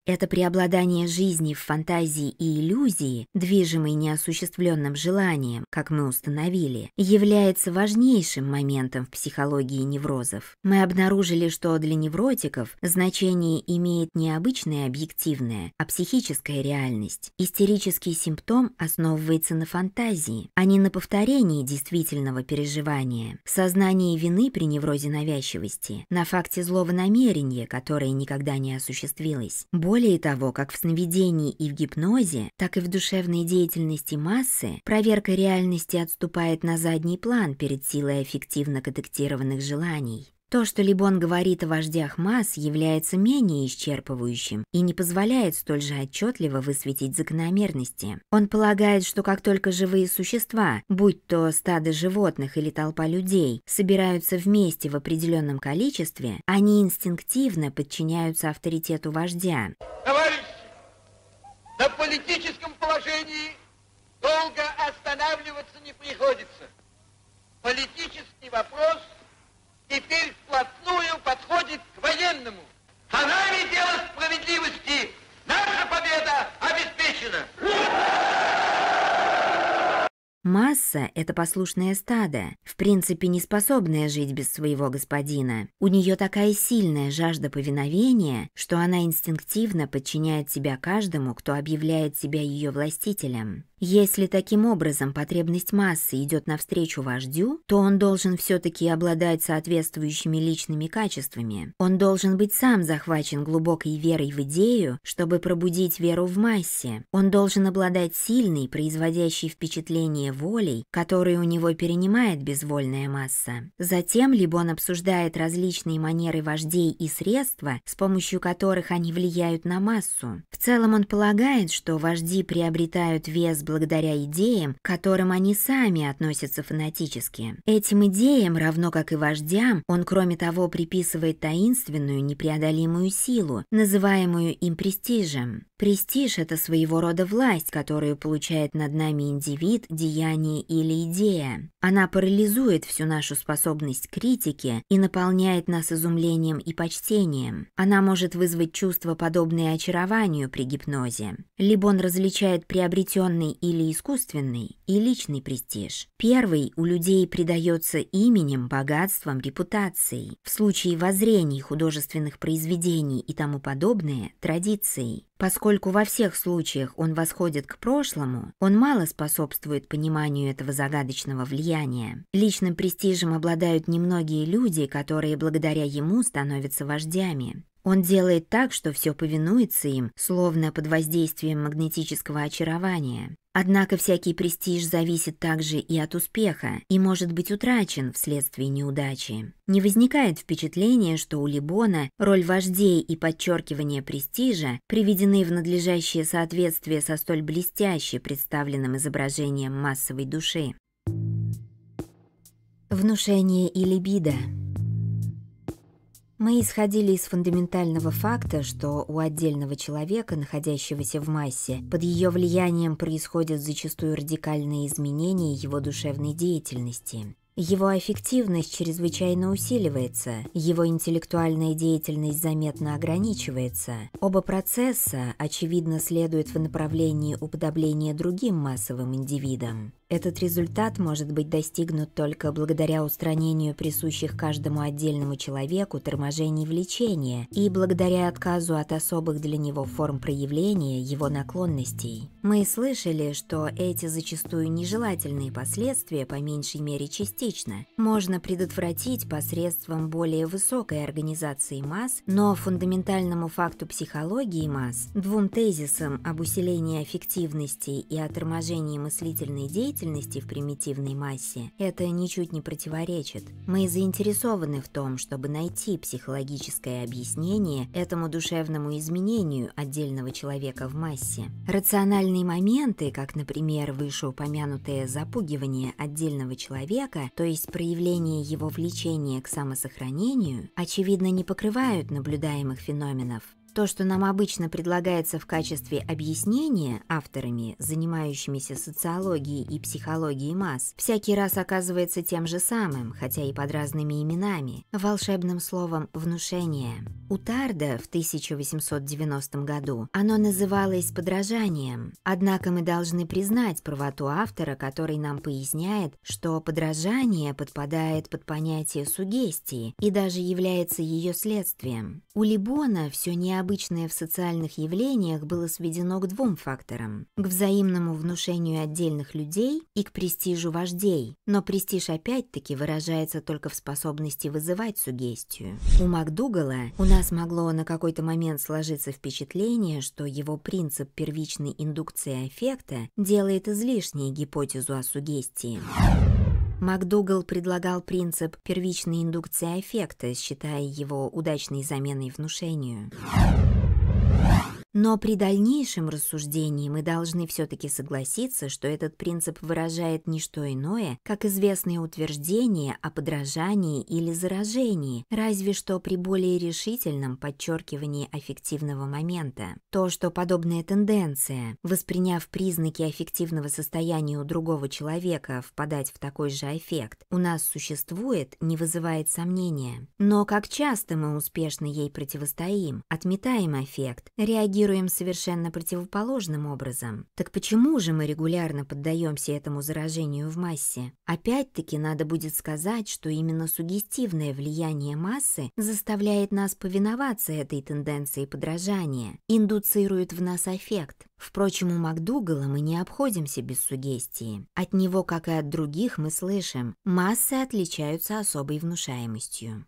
[SPEAKER 1] Это преобладание жизни в фантазии и иллюзии, движимой неосуществленным желанием, как мы установили, является важнейшим моментом в психологии неврозов. Мы обнаружили, что для невротиков значение имеет не обычное объективное, а психическая реальность. Истерический симптом основывается на фантазии, а не на повторении действительного переживания, сознании вины при неврозе навязчивости, на факте злого намерения, которое никогда не осуществилось. Более более того, как в сновидении и в гипнозе, так и в душевной деятельности массы проверка реальности отступает на задний план перед силой эффективно кодектированных желаний. То, что Либон говорит о вождях масс, является менее исчерпывающим и не позволяет столь же отчетливо высветить закономерности. Он полагает, что как только живые существа, будь то стадо животных или толпа людей, собираются вместе в определенном количестве, они инстинктивно подчиняются авторитету вождя.
[SPEAKER 3] Товарищи, на политическом положении долго останавливаться не приходится. Политический вопрос – теперь вплотную подходит к военному. За нами дело справедливости. Наша победа обеспечена.
[SPEAKER 1] Масса – это послушное стадо, в принципе не способное жить без своего господина. У нее такая сильная жажда повиновения, что она инстинктивно подчиняет себя каждому, кто объявляет себя ее властителем. Если таким образом потребность массы идет навстречу вождю, то он должен все-таки обладать соответствующими личными качествами. Он должен быть сам захвачен глубокой верой в идею, чтобы пробудить веру в массе. Он должен обладать сильной, производящей впечатление волей, которую у него перенимает безвольная масса. Затем либо он обсуждает различные манеры вождей и средства, с помощью которых они влияют на массу. В целом он полагает, что вожди приобретают вес благодаря идеям, к которым они сами относятся фанатически. Этим идеям, равно как и вождям, он кроме того приписывает таинственную непреодолимую силу, называемую им престижем. Престиж – это своего рода власть, которую получает над нами индивид, деяние влияние или идея. Она парализует всю нашу способность к критике и наполняет нас изумлением и почтением. Она может вызвать чувство, подобное очарованию при гипнозе. Либо он различает приобретенный или искусственный, и личный престиж. Первый у людей придается именем, богатством, репутацией. В случае воззрений художественных произведений и тому подобное – традицией. Поскольку во всех случаях он восходит к прошлому, он мало способствует пониманию этого загадочного влияния. Личным престижем обладают немногие люди, которые благодаря ему становятся вождями. Он делает так, что все повинуется им, словно под воздействием магнетического очарования. Однако всякий престиж зависит также и от успеха и может быть утрачен вследствие неудачи. Не возникает впечатления, что у Либона роль вождей и подчеркивание престижа приведены в надлежащее соответствие со столь блестяще представленным изображением массовой души. Внушение и либидо – мы исходили из фундаментального факта, что у отдельного человека, находящегося в массе, под ее влиянием происходят зачастую радикальные изменения его душевной деятельности. Его аффективность чрезвычайно усиливается, его интеллектуальная деятельность заметно ограничивается. Оба процесса, очевидно, следуют в направлении уподобления другим массовым индивидам. Этот результат может быть достигнут только благодаря устранению присущих каждому отдельному человеку торможений влечения и благодаря отказу от особых для него форм проявления его наклонностей. Мы слышали, что эти зачастую нежелательные последствия, по меньшей мере частично, можно предотвратить посредством более высокой организации масс, но фундаментальному факту психологии масс, двум тезисам об усилении эффективности и о торможении мыслительной деятельности действительности в примитивной массе, это ничуть не противоречит. Мы заинтересованы в том, чтобы найти психологическое объяснение этому душевному изменению отдельного человека в массе. Рациональные моменты, как, например, вышеупомянутое запугивание отдельного человека, то есть проявление его влечения к самосохранению, очевидно не покрывают наблюдаемых феноменов. То, что нам обычно предлагается в качестве объяснения авторами, занимающимися социологией и психологией масс, всякий раз оказывается тем же самым, хотя и под разными именами, волшебным словом «внушение». У Тарда в 1890 году оно называлось подражанием, однако мы должны признать правоту автора, который нам поясняет, что подражание подпадает под понятие сугестии и даже является ее следствием. У Либона все необычно обычное в социальных явлениях было сведено к двум факторам – к взаимному внушению отдельных людей и к престижу вождей, но престиж опять-таки выражается только в способности вызывать сугестию. У МакДугала у нас могло на какой-то момент сложиться впечатление, что его принцип первичной индукции аффекта делает излишней гипотезу о сугестии. МакДугал предлагал принцип первичной индукции эффекта, считая его удачной заменой внушению. Но при дальнейшем рассуждении мы должны все-таки согласиться, что этот принцип выражает не что иное, как известные утверждения о подражании или заражении, разве что при более решительном подчеркивании аффективного момента. То, что подобная тенденция, восприняв признаки аффективного состояния у другого человека, впадать в такой же эффект, у нас существует, не вызывает сомнения. Но как часто мы успешно ей противостоим, отметаем эффект, реагируем реагируем совершенно противоположным образом. Так почему же мы регулярно поддаемся этому заражению в массе? Опять-таки надо будет сказать, что именно сугестивное влияние массы заставляет нас повиноваться этой тенденции подражания, индуцирует в нас эффект. Впрочем, у МакДугала мы не обходимся без сугестии. От него, как и от других, мы слышим, массы отличаются особой внушаемостью.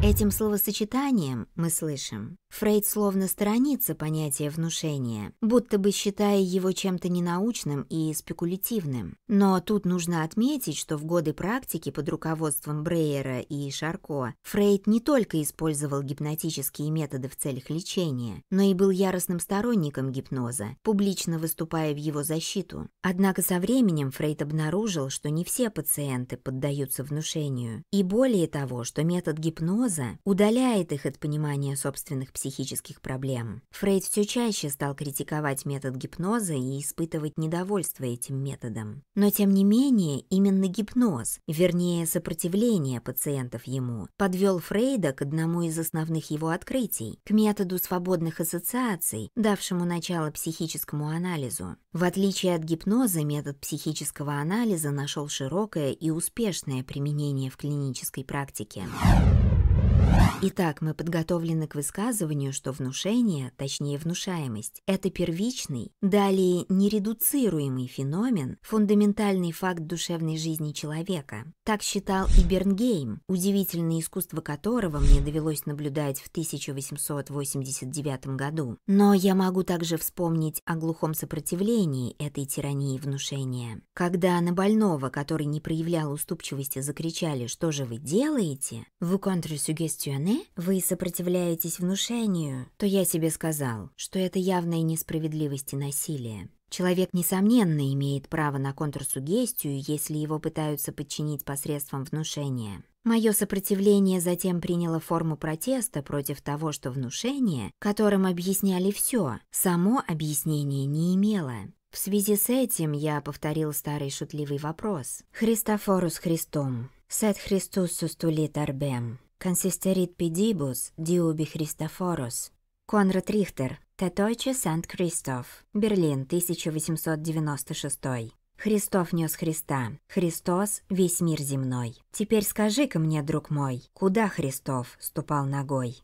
[SPEAKER 1] Этим словосочетанием, мы слышим, Фрейд словно сторонится понятия внушения, будто бы считая его чем-то ненаучным и спекулятивным. Но тут нужно отметить, что в годы практики под руководством Брейера и Шарко Фрейд не только использовал гипнотические методы в целях лечения, но и был яростным сторонником гипноза, публично выступая в его защиту. Однако со временем Фрейд обнаружил, что не все пациенты поддаются внушению, и более того, что метод гипноза гипноза удаляет их от понимания собственных психических проблем. Фрейд все чаще стал критиковать метод гипноза и испытывать недовольство этим методом. Но тем не менее, именно гипноз, вернее сопротивление пациентов ему, подвел Фрейда к одному из основных его открытий – к методу свободных ассоциаций, давшему начало психическому анализу. В отличие от гипноза, метод психического анализа нашел широкое и успешное применение в клинической практике. Итак, мы подготовлены к высказыванию, что внушение, точнее внушаемость, это первичный, далее нередуцируемый феномен, фундаментальный факт душевной жизни человека. Так считал и Бернгейм, удивительное искусство которого мне довелось наблюдать в 1889 году. Но я могу также вспомнить о глухом сопротивлении этой тирании внушения. Когда на больного, который не проявлял уступчивости, закричали «Что же вы делаете?», «Vous contre стороны, вы сопротивляетесь внушению, то я себе сказал, что это явная несправедливость и насилие. Человек, несомненно, имеет право на контрсугестию, если его пытаются подчинить посредством внушения. Мое сопротивление затем приняло форму протеста против того, что внушение, которым объясняли все, само объяснение не имело. В связи с этим я повторил старый шутливый вопрос. «Христофорус Христом, сет Христус сустулит арбем». Консистерит Педибус, Диуби Христофорус. Конрад Рихтер. Татойче Сант-Кристоф. Берлин, 1896. Христов нес Христа. Христос – весь мир земной. Теперь скажи-ка мне, друг мой, куда Христов ступал ногой?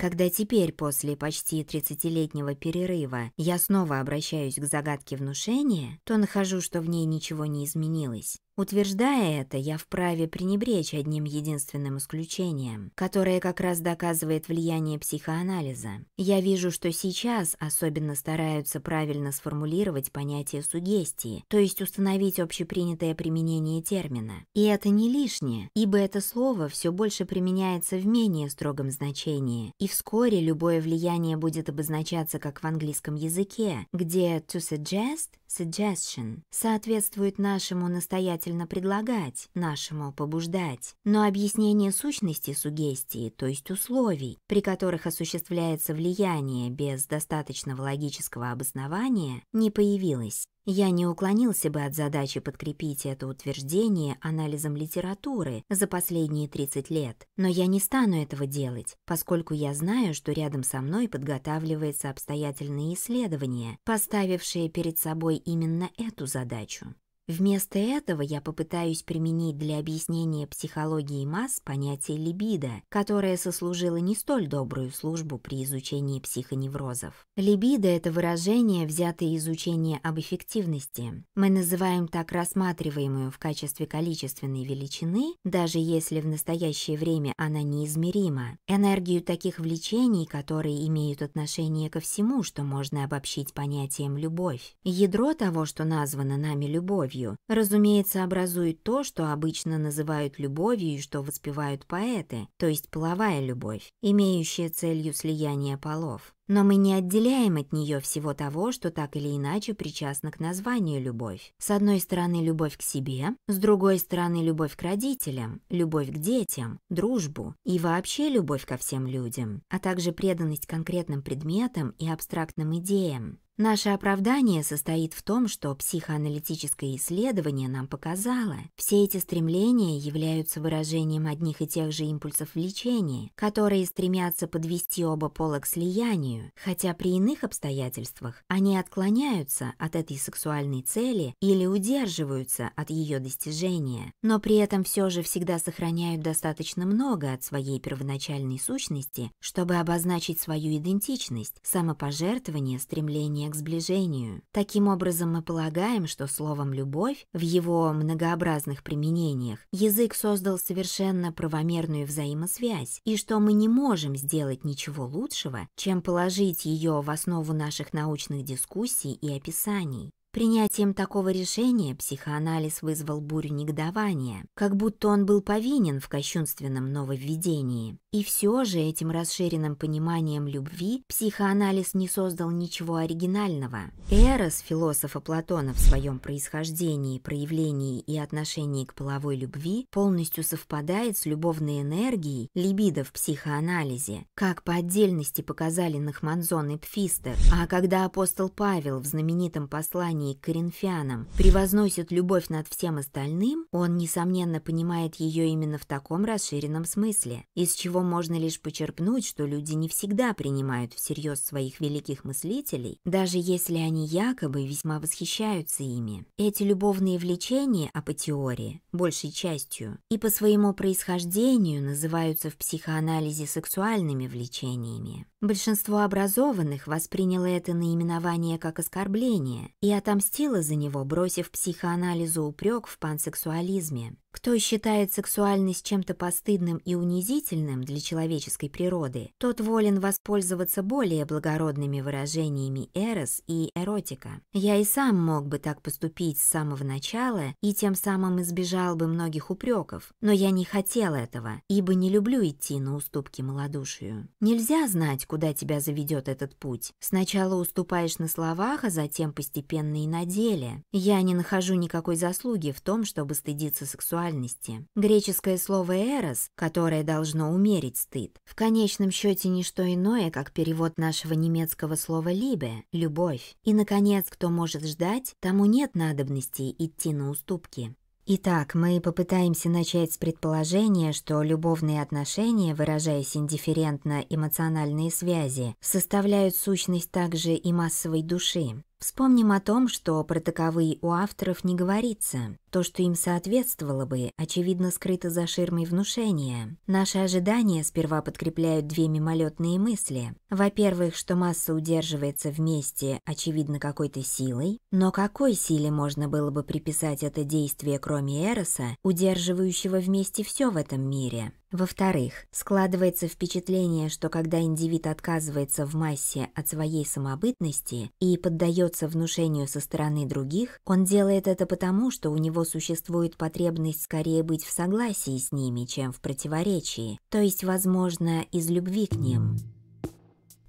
[SPEAKER 1] Когда теперь, после почти 30-летнего перерыва, я снова обращаюсь к загадке внушения, то нахожу, что в ней ничего не изменилось. Утверждая это, я вправе пренебречь одним единственным исключением, которое как раз доказывает влияние психоанализа. Я вижу, что сейчас особенно стараются правильно сформулировать понятие сугестии, то есть установить общепринятое применение термина. И это не лишнее, ибо это слово все больше применяется в менее строгом значении, и вскоре любое влияние будет обозначаться как в английском языке, где «to suggest» suggestion соответствует нашему настоятельно предлагать, нашему побуждать, но объяснение сущности сугестии, то есть условий, при которых осуществляется влияние без достаточного логического обоснования, не появилось. Я не уклонился бы от задачи подкрепить это утверждение анализом литературы за последние 30 лет, но я не стану этого делать, поскольку я знаю, что рядом со мной подготавливается обстоятельное исследование, поставившее перед собой именно эту задачу. Вместо этого я попытаюсь применить для объяснения психологии масс понятие либидо, которое сослужило не столь добрую службу при изучении психоневрозов. Либидо – это выражение, взятое из учения об эффективности. Мы называем так рассматриваемую в качестве количественной величины, даже если в настоящее время она неизмерима, энергию таких влечений, которые имеют отношение ко всему, что можно обобщить понятием «любовь». Ядро того, что названо нами любовь, любовью, разумеется, образует то, что обычно называют любовью и что воспевают поэты, то есть половая любовь, имеющая целью слияние полов. Но мы не отделяем от нее всего того, что так или иначе причастно к названию «любовь». С одной стороны, любовь к себе, с другой стороны, любовь к родителям, любовь к детям, дружбу и вообще любовь ко всем людям, а также преданность конкретным предметам и абстрактным идеям. Наше оправдание состоит в том, что психоаналитическое исследование нам показало, все эти стремления являются выражением одних и тех же импульсов влечения, которые стремятся подвести оба пола к слиянию, желанию, хотя при иных обстоятельствах они отклоняются от этой сексуальной цели или удерживаются от ее достижения, но при этом все же всегда сохраняют достаточно много от своей первоначальной сущности, чтобы обозначить свою идентичность, самопожертвование, стремление к сближению. Таким образом, мы полагаем, что словом «любовь» в его многообразных применениях язык создал совершенно правомерную взаимосвязь, и что мы не можем сделать ничего лучшего, чем положить положить ее в основу наших научных дискуссий и описаний. Принятием такого решения психоанализ вызвал бурю негодования, как будто он был повинен в кощунственном нововведении. И все же этим расширенным пониманием любви психоанализ не создал ничего оригинального. Эрос, философа Платона в своем происхождении, проявлении и отношении к половой любви, полностью совпадает с любовной энергией либидо в психоанализе, как по отдельности показали Нахманзон и Пфистер. А когда апостол Павел в знаменитом послании к коринфянам превозносит любовь над всем остальным, он, несомненно, понимает ее именно в таком расширенном смысле, из чего можно лишь почерпнуть, что люди не всегда принимают всерьез своих великих мыслителей, даже если они якобы весьма восхищаются ими. Эти любовные влечения, а по теории, большей частью, и по своему происхождению называются в психоанализе сексуальными влечениями. Большинство образованных восприняло это наименование как оскорбление и отомстило за него, бросив психоанализу упрек в пансексуализме. Кто считает сексуальность чем-то постыдным и унизительным для человеческой природы, тот волен воспользоваться более благородными выражениями «эрос» и «эротика». Я и сам мог бы так поступить с самого начала и тем самым избежал бы многих упреков, но я не хотел этого, ибо не люблю идти на уступки малодушию. Нельзя знать, куда тебя заведет этот путь. Сначала уступаешь на словах, а затем постепенно и на деле. Я не нахожу никакой заслуги в том, чтобы стыдиться сексуальности. Греческое слово «эрос», которое должно умерить стыд, в конечном счете не что иное, как перевод нашего немецкого слова «либе» — «любовь». И, наконец, кто может ждать, тому нет надобности идти на уступки. Итак, мы попытаемся начать с предположения, что любовные отношения, выражаясь индифферентно эмоциональные связи, составляют сущность также и массовой души. Вспомним о том, что про таковые у авторов не говорится. То, что им соответствовало бы, очевидно скрыто за ширмой внушения. Наши ожидания сперва подкрепляют две мимолетные мысли. Во-первых, что масса удерживается вместе, очевидно, какой-то силой. Но какой силе можно было бы приписать это действие, кроме Эроса, удерживающего вместе все в этом мире? Во-вторых, складывается впечатление, что когда индивид отказывается в массе от своей самобытности и поддается внушению со стороны других, он делает это потому, что у него существует потребность скорее быть в согласии с ними, чем в противоречии, то есть, возможно, из любви к ним.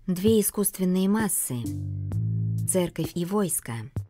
[SPEAKER 1] Две искусственные массы – церковь и войско –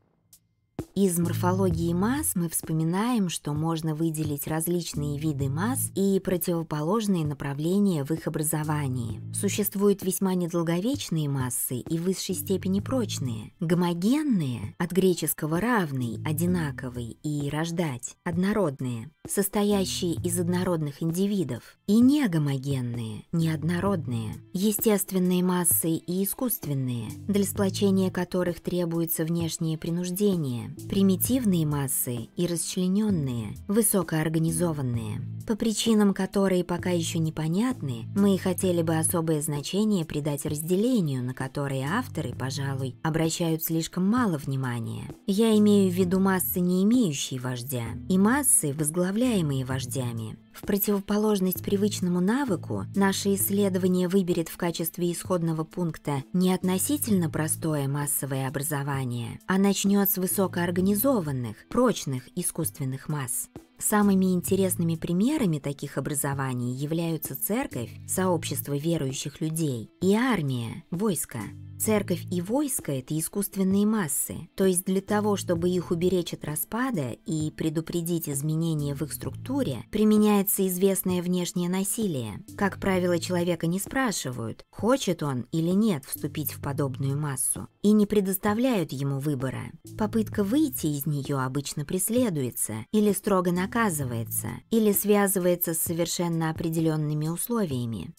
[SPEAKER 1] из морфологии масс мы вспоминаем, что можно выделить различные виды масс и противоположные направления в их образовании. Существуют весьма недолговечные массы и в высшей степени прочные. Гомогенные, от греческого «равный», «одинаковый» и «рождать», «однородные», состоящие из однородных индивидов, и негомогенные, неоднородные, естественные массы и искусственные, для сплочения которых требуются внешние принуждения, Примитивные массы и расчлененные, высокоорганизованные, по причинам, которые пока еще непонятны, мы хотели бы особое значение придать разделению, на которые авторы, пожалуй, обращают слишком мало внимания. Я имею в виду массы, не имеющие вождя, и массы, возглавляемые вождями. В противоположность привычному навыку, наше исследование выберет в качестве исходного пункта не относительно простое массовое образование, а начнет с высокоорганизованных, прочных искусственных масс. Самыми интересными примерами таких образований являются церковь, сообщество верующих людей, и армия, войско. Церковь и войско – это искусственные массы, то есть для того, чтобы их уберечь от распада и предупредить изменения в их структуре, применяется известное внешнее насилие. Как правило, человека не спрашивают, хочет он или нет вступить в подобную массу, и не предоставляют ему выбора. Попытка выйти из нее обычно преследуется или строго на наказывается или связывается с совершенно определенными условиями.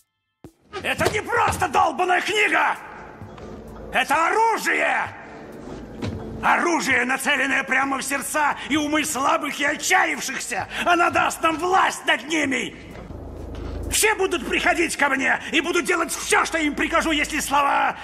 [SPEAKER 1] Это не просто долбанная книга! Это оружие! Оружие, нацеленное прямо в
[SPEAKER 3] сердца и умы слабых и отчаявшихся! Она даст нам власть над ними! Все будут приходить ко мне и будут делать все, что им прикажу, если слова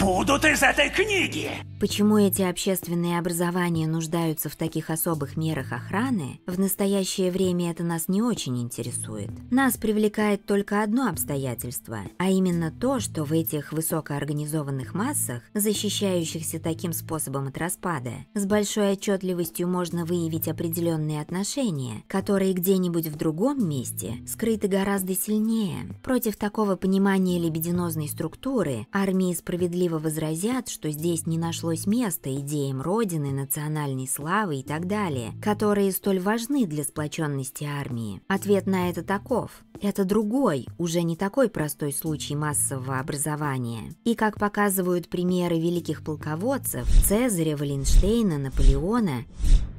[SPEAKER 3] будут из этой книги!
[SPEAKER 1] Почему эти общественные образования нуждаются в таких особых мерах охраны, в настоящее время это нас не очень интересует. Нас привлекает только одно обстоятельство, а именно то, что в этих высокоорганизованных массах, защищающихся таким способом от распада, с большой отчетливостью можно выявить определенные отношения, которые где-нибудь в другом месте скрыты гораздо сильнее. Против такого понимания лебединозной структуры армии справедливо возразят, что здесь не нашло нашлось место идеям Родины, национальной славы и так далее, которые столь важны для сплоченности армии? Ответ на это таков. Это другой, уже не такой простой случай массового образования. И как показывают примеры великих полководцев Цезаря, Валенштейна, Наполеона,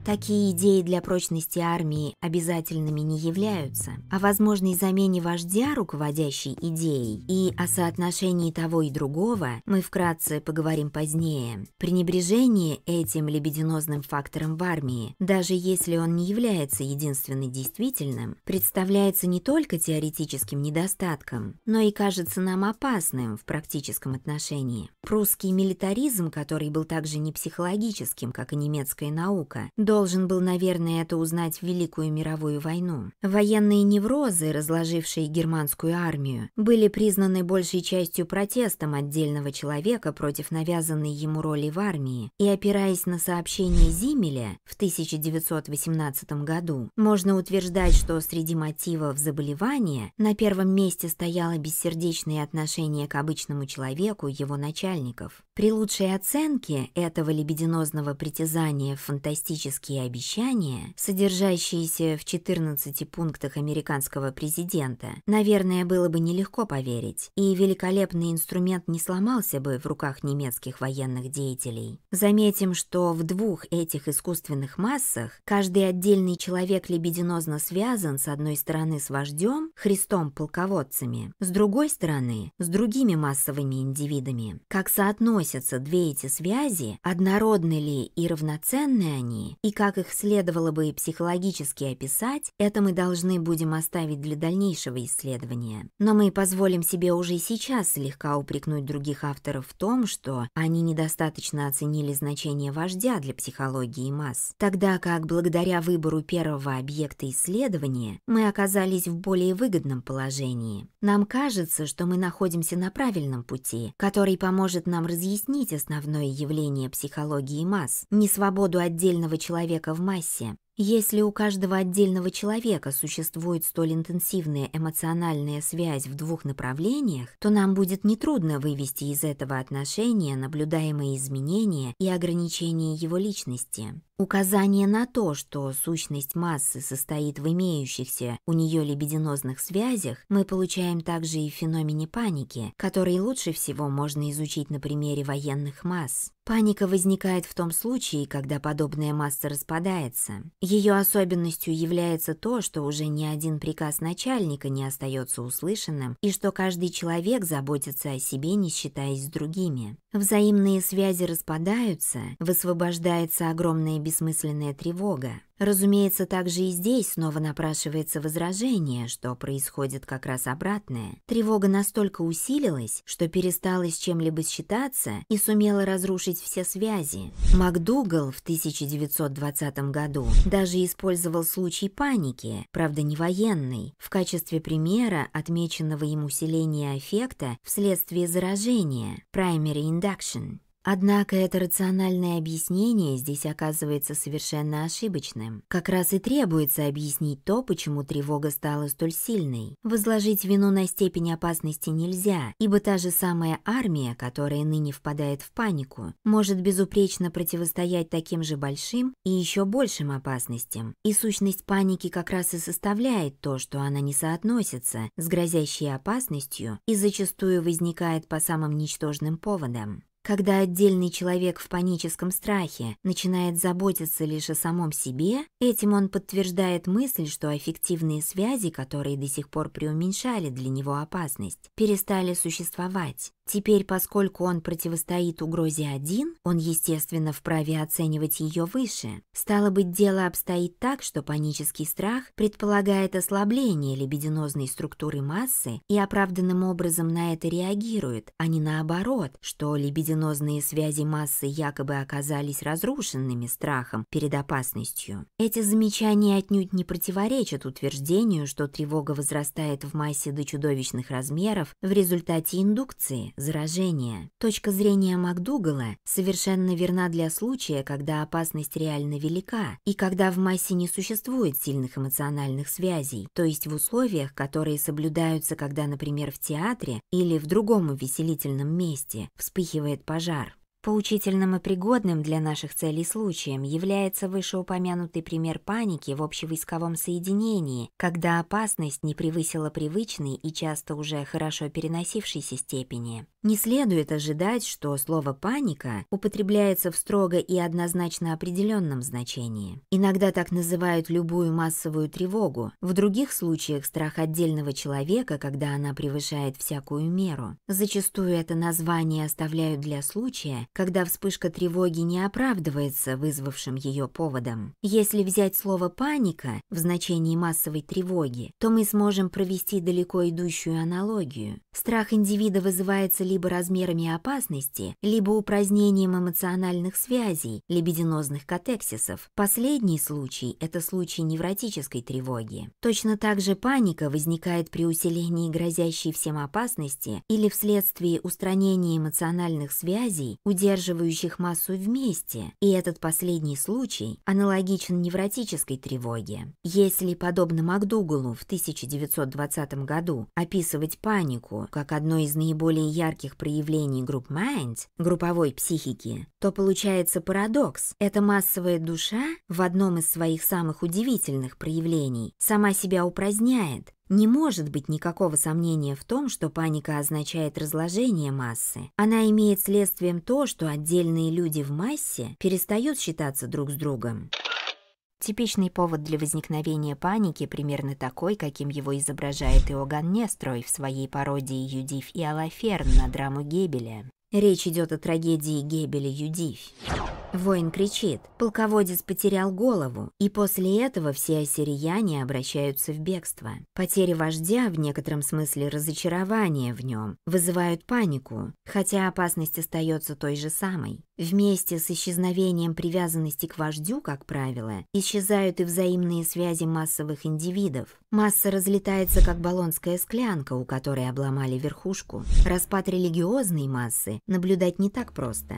[SPEAKER 1] Такие идеи для прочности армии обязательными не являются. О возможной замене вождя руководящей идеей и о соотношении того и другого мы вкратце поговорим позднее. Пренебрежение этим лебединозным фактором в армии, даже если он не является единственно действительным, представляется не только тем, теоретическим недостатком, но и кажется нам опасным в практическом отношении. Прусский милитаризм, который был также не психологическим, как и немецкая наука, должен был, наверное, это узнать в Великую мировую войну. Военные неврозы, разложившие германскую армию, были признаны большей частью протестом отдельного человека против навязанной ему роли в армии, и опираясь на сообщение Зимеля в 1918 году, можно утверждать, что среди мотивов заболеваний ранее, на первом месте стояло бессердечное отношение к обычному человеку его начальников. При лучшей оценке этого лебединозного притязания в фантастические обещания, содержащиеся в 14 пунктах американского президента, наверное, было бы нелегко поверить, и великолепный инструмент не сломался бы в руках немецких военных деятелей. Заметим, что в двух этих искусственных массах каждый отдельный человек лебединозно связан с одной стороны с вождем, Христом-полководцами, с другой стороны, с другими массовыми индивидами. Как соотносятся две эти связи, однородны ли и равноценны они, и как их следовало бы психологически описать, это мы должны будем оставить для дальнейшего исследования. Но мы позволим себе уже сейчас слегка упрекнуть других авторов в том, что они недостаточно оценили значение вождя для психологии масс, тогда как благодаря выбору первого объекта исследования мы оказались в более более выгодном положении. Нам кажется, что мы находимся на правильном пути, который поможет нам разъяснить основное явление психологии масс – не свободу отдельного человека в массе. Если у каждого отдельного человека существует столь интенсивная эмоциональная связь в двух направлениях, то нам будет нетрудно вывести из этого отношения наблюдаемые изменения и ограничения его личности. Указание на то, что сущность массы состоит в имеющихся у нее лебединозных связях, мы получаем также и в феномене паники, который лучше всего можно изучить на примере военных масс. Паника возникает в том случае, когда подобная масса распадается. Ее особенностью является то, что уже ни один приказ начальника не остается услышанным, и что каждый человек заботится о себе, не считаясь с другими. Взаимные связи распадаются, высвобождается огромная бессмысленная тревога. Разумеется, также и здесь снова напрашивается возражение, что происходит как раз обратное. Тревога настолько усилилась, что перестала с чем-либо считаться и сумела разрушить все связи. МакДугал в 1920 году даже использовал случай паники, правда не военный, в качестве примера отмеченного им усиления эффекта вследствие заражения – primary induction. Однако это рациональное объяснение здесь оказывается совершенно ошибочным. Как раз и требуется объяснить то, почему тревога стала столь сильной. Возложить вину на степень опасности нельзя, ибо та же самая армия, которая ныне впадает в панику, может безупречно противостоять таким же большим и еще большим опасностям. И сущность паники как раз и составляет то, что она не соотносится с грозящей опасностью и зачастую возникает по самым ничтожным поводам. Когда отдельный человек в паническом страхе начинает заботиться лишь о самом себе, этим он подтверждает мысль, что аффективные связи, которые до сих пор преуменьшали для него опасность, перестали существовать. Теперь, поскольку он противостоит угрозе один, он, естественно, вправе оценивать ее выше. Стало быть, дело обстоит так, что панический страх предполагает ослабление лебединозной структуры массы и оправданным образом на это реагирует, а не наоборот, что лебединозные связи массы якобы оказались разрушенными страхом перед опасностью. Эти замечания отнюдь не противоречат утверждению, что тревога возрастает в массе до чудовищных размеров в результате индукции, Заражение. Точка зрения МакДугала совершенно верна для случая, когда опасность реально велика и когда в массе не существует сильных эмоциональных связей, то есть в условиях, которые соблюдаются, когда, например, в театре или в другом увеселительном месте вспыхивает пожар. Поучительным и пригодным для наших целей случаем является вышеупомянутый пример паники в общевойсковом соединении, когда опасность не превысила привычной и часто уже хорошо переносившейся степени. Не следует ожидать, что слово «паника» употребляется в строго и однозначно определенном значении. Иногда так называют любую массовую тревогу, в других случаях страх отдельного человека, когда она превышает всякую меру. Зачастую это название оставляют для случая, когда вспышка тревоги не оправдывается вызвавшим ее поводом. Если взять слово «паника» в значении массовой тревоги, то мы сможем провести далеко идущую аналогию. Страх индивида вызывается либо размерами опасности, либо упразднением эмоциональных связей, лебединозных катексисов. Последний случай – это случай невротической тревоги. Точно так же паника возникает при усилении грозящей всем опасности или вследствие устранения эмоциональных связей, удерживающих массу вместе, и этот последний случай аналогичен невротической тревоге. Если, подобно МакДугалу в 1920 году, описывать панику как одно из наиболее ярких проявлений групп Mind, групповой психики, то получается парадокс. Эта массовая душа в одном из своих самых удивительных проявлений сама себя упраздняет, не может быть никакого сомнения в том, что паника означает разложение массы. Она имеет следствием то, что отдельные люди в массе перестают считаться друг с другом. Типичный повод для возникновения паники примерно такой, каким его изображает Иоганн Нестрой в своей пародии «Юдив и Алаферн» на драму Гебеля. Речь идет о трагедии Гебеля Юдифь. Воин кричит, полководец потерял голову, и после этого все ассирияне обращаются в бегство. Потери вождя, в некотором смысле разочарование в нем, вызывают панику, хотя опасность остается той же самой. Вместе с исчезновением привязанности к вождю, как правило, исчезают и взаимные связи массовых индивидов. Масса разлетается, как баллонская склянка, у которой обломали верхушку. Распад религиозной массы наблюдать не так просто.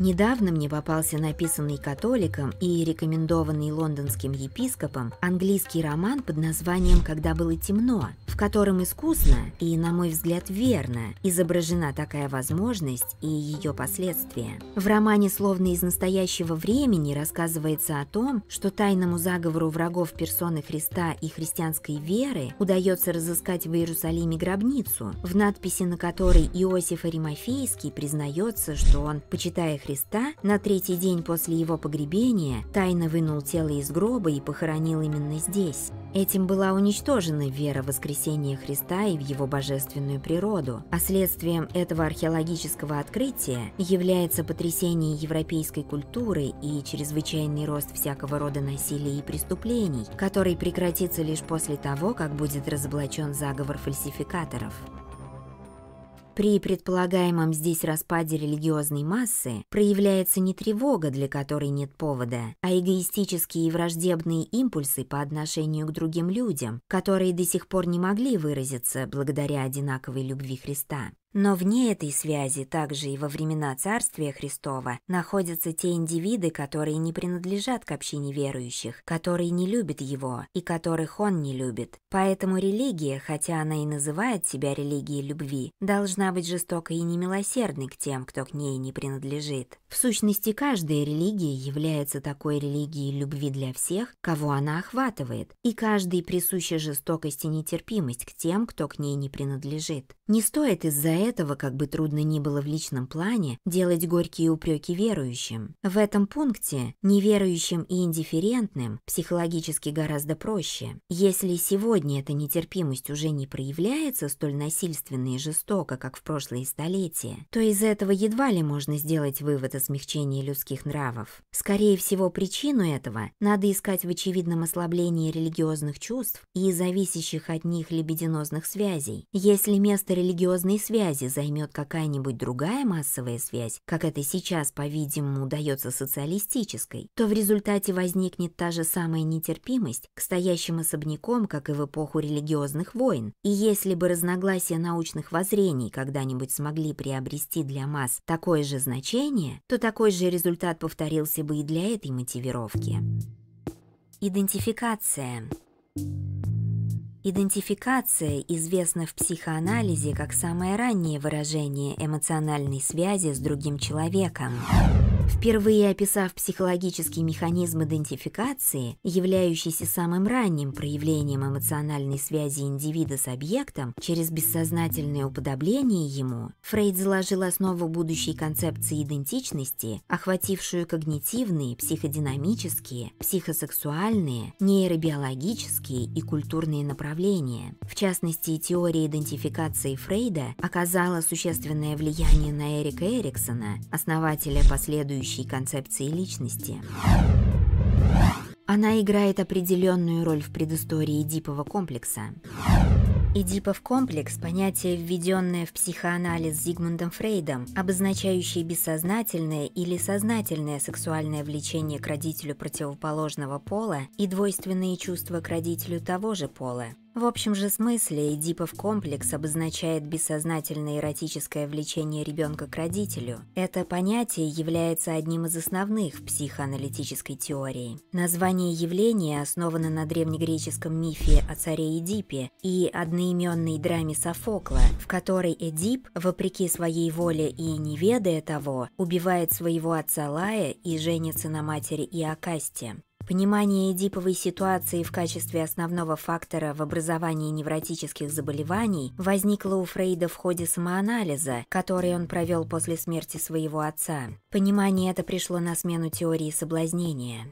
[SPEAKER 1] Недавно мне попался написанный католиком и рекомендованный лондонским епископом английский роман под названием «Когда было темно», в котором искусно и, на мой взгляд, верно изображена такая возможность и ее последствия. В романе словно из настоящего времени рассказывается о том, что тайному заговору врагов персоны Христа и христианской веры удается разыскать в Иерусалиме гробницу, в надписи на которой Иосиф Аримофейский признается, что он, почитая Христа, на третий день после его погребения тайно вынул тело из гроба и похоронил именно здесь. Этим была уничтожена вера в воскресение Христа и в его божественную природу, а следствием этого археологического открытия является потрясение европейской культуры и чрезвычайный рост всякого рода насилия и преступлений, который прекратится лишь после того, как будет разоблачен заговор фальсификаторов. При предполагаемом здесь распаде религиозной массы проявляется не тревога, для которой нет повода, а эгоистические и враждебные импульсы по отношению к другим людям, которые до сих пор не могли выразиться благодаря одинаковой любви Христа. Но вне этой связи, также и во времена Царствия Христова, находятся те индивиды, которые не принадлежат к общине верующих, которые не любят его и которых он не любит. Поэтому религия, хотя она и называет себя религией любви, должна быть жестокой и немилосердной к тем, кто к ней не принадлежит. В сущности, каждая религия является такой религией любви для всех, кого она охватывает, и каждой присуща жестокость и нетерпимость к тем, кто к ней не принадлежит. Не стоит из-за этого, как бы трудно ни было в личном плане, делать горькие упреки верующим. В этом пункте неверующим и индифферентным психологически гораздо проще. Если сегодня эта нетерпимость уже не проявляется столь насильственно и жестоко, как в прошлые столетия, то из этого едва ли можно сделать вывод добиться смягчения людских нравов. Скорее всего, причину этого надо искать в очевидном ослаблении религиозных чувств и зависящих от них лебединозных связей. Если место религиозной связи займет какая-нибудь другая массовая связь, как это сейчас, по-видимому, удается социалистической, то в результате возникнет та же самая нетерпимость к стоящим особняком, как и в эпоху религиозных войн. И если бы разногласия научных воззрений когда-нибудь смогли приобрести для масс такое же значение, то такой же результат повторился бы и для этой мотивировки. Идентификация. Идентификация известна в психоанализе как самое раннее выражение эмоциональной связи с другим человеком. Впервые описав психологический механизм идентификации, являющийся самым ранним проявлением эмоциональной связи индивида с объектом через бессознательное уподобление ему, Фрейд заложил основу будущей концепции идентичности, охватившую когнитивные, психодинамические, психосексуальные, нейробиологические и культурные направления. В частности, теория идентификации Фрейда оказала существенное влияние на Эрика Эриксона, основателя последующего существующей концепции личности. Она играет определенную роль в предыстории Эдипова комплекса. Эдипов комплекс – понятие, введенное в психоанализ Зигмундом Фрейдом, обозначающее бессознательное или сознательное сексуальное влечение к родителю противоположного пола и двойственные чувства к родителю того же пола, в общем же смысле Эдипов комплекс обозначает бессознательное эротическое влечение ребенка к родителю. Это понятие является одним из основных в психоаналитической теории. Название явления основано на древнегреческом мифе о царе Эдипе и одноименной драме Софокла, в которой Эдип, вопреки своей воле и не ведая того, убивает своего отца Лая и женится на матери Иокасте. Понимание эдиповой ситуации в качестве основного фактора в образовании невротических заболеваний возникло у Фрейда в ходе самоанализа, который он провел после смерти своего отца. Понимание это пришло на смену теории соблазнения.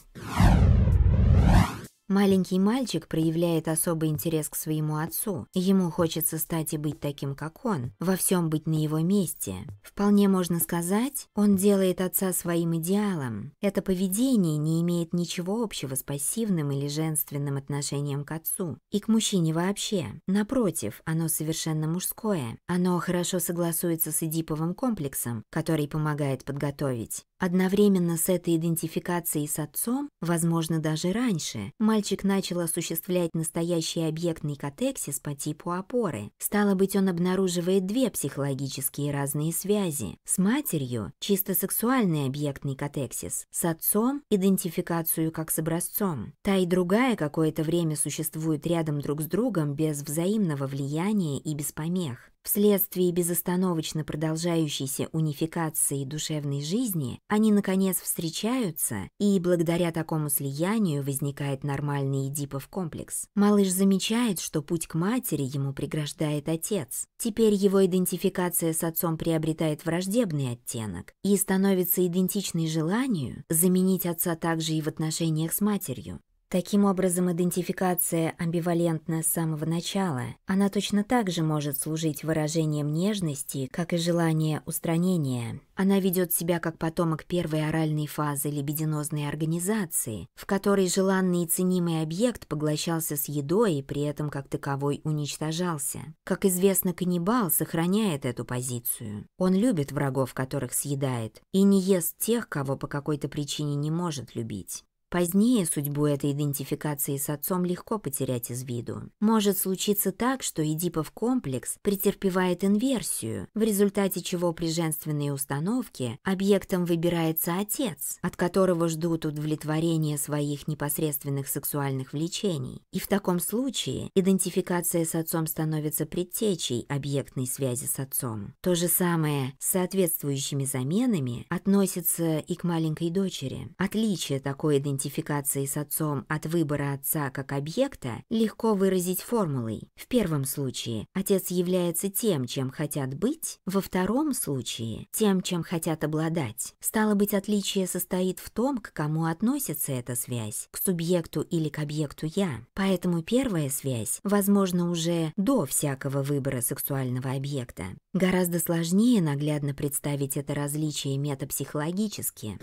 [SPEAKER 1] Маленький мальчик проявляет особый интерес к своему отцу. Ему хочется стать и быть таким, как он, во всем быть на его месте. Вполне можно сказать, он делает отца своим идеалом. Это поведение не имеет ничего общего с пассивным или женственным отношением к отцу и к мужчине вообще. Напротив, оно совершенно мужское. Оно хорошо согласуется с Эдиповым комплексом, который помогает подготовить Одновременно с этой идентификацией с отцом, возможно, даже раньше, мальчик начал осуществлять настоящий объектный катексис по типу опоры. Стало быть, он обнаруживает две психологические разные связи. С матерью – чисто сексуальный объектный катексис, с отцом – идентификацию как с образцом. Та и другая какое-то время существуют рядом друг с другом без взаимного влияния и без помех. Вследствие безостановочно продолжающейся унификации душевной жизни они, наконец, встречаются, и благодаря такому слиянию возникает нормальный Эдипов комплекс. Малыш замечает, что путь к матери ему преграждает отец. Теперь его идентификация с отцом приобретает враждебный оттенок и становится идентичной желанию заменить отца также и в отношениях с матерью. Таким образом, идентификация амбивалентна с самого начала. Она точно так же может служить выражением нежности, как и желание устранения. Она ведет себя как потомок первой оральной фазы либидинозной организации, в которой желанный и ценимый объект поглощался с едой и при этом как таковой уничтожался. Как известно, каннибал сохраняет эту позицию. Он любит врагов, которых съедает, и не ест тех, кого по какой-то причине не может любить. Позднее судьбу этой идентификации с отцом легко потерять из виду. Может случиться так, что Эдипов комплекс претерпевает инверсию, в результате чего при женственной установке объектом выбирается отец, от которого ждут удовлетворения своих непосредственных сексуальных влечений. И в таком случае идентификация с отцом становится предтечей объектной связи с отцом. То же самое с соответствующими заменами относится и к маленькой дочери. Отличие такой идентификации идентификации с отцом от выбора отца как объекта легко выразить формулой. В первом случае отец является тем, чем хотят быть, во втором случае – тем, чем хотят обладать. Стало быть, отличие состоит в том, к кому относится эта связь – к субъекту или к объекту «я». Поэтому первая связь, возможно, уже до всякого выбора сексуального объекта. Гораздо сложнее наглядно представить это различие метапсихологически.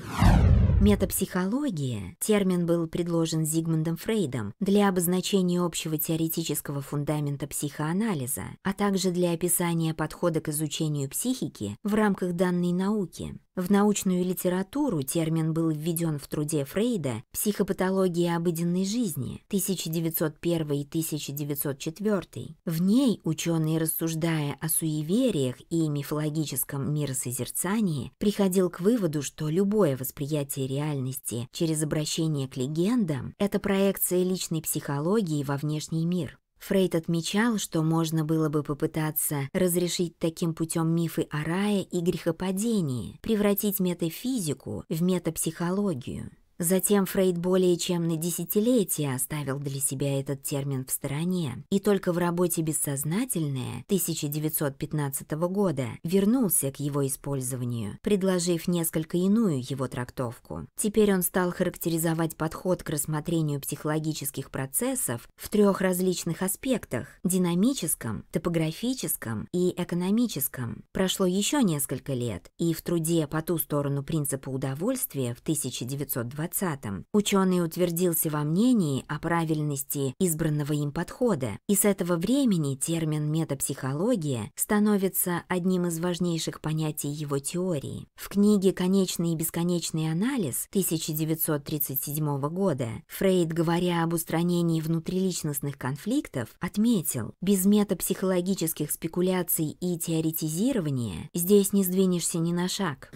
[SPEAKER 1] Метапсихология – термин был предложен Зигмундом Фрейдом для обозначения общего теоретического фундамента психоанализа, а также для описания подхода к изучению психики в рамках данной науки. В научную литературу термин был введен в труде Фрейда «Психопатология обыденной жизни» 1901-1904. В ней ученый, рассуждая о суевериях и мифологическом миросозерцании, приходил к выводу, что любое восприятие реальности через обращение к легендам – это проекция личной психологии во внешний мир. Фрейд отмечал, что можно было бы попытаться разрешить таким путем мифы о рае и грехопадении, превратить метафизику в метапсихологию. Затем Фрейд более чем на десятилетия оставил для себя этот термин в стороне, и только в работе «Бессознательное» 1915 года вернулся к его использованию, предложив несколько иную его трактовку. Теперь он стал характеризовать подход к рассмотрению психологических процессов в трех различных аспектах – динамическом, топографическом и экономическом. Прошло еще несколько лет, и в труде «По ту сторону принципа удовольствия» в 1920 2020-м ученый утвердился во мнении о правильности избранного им подхода, и с этого времени термин «метапсихология» становится одним из важнейших понятий его теории. В книге «Конечный и бесконечный анализ» 1937 года Фрейд, говоря об устранении внутриличностных конфликтов, отметил, без метапсихологических спекуляций и теоретизирования здесь не сдвинешься ни на шаг.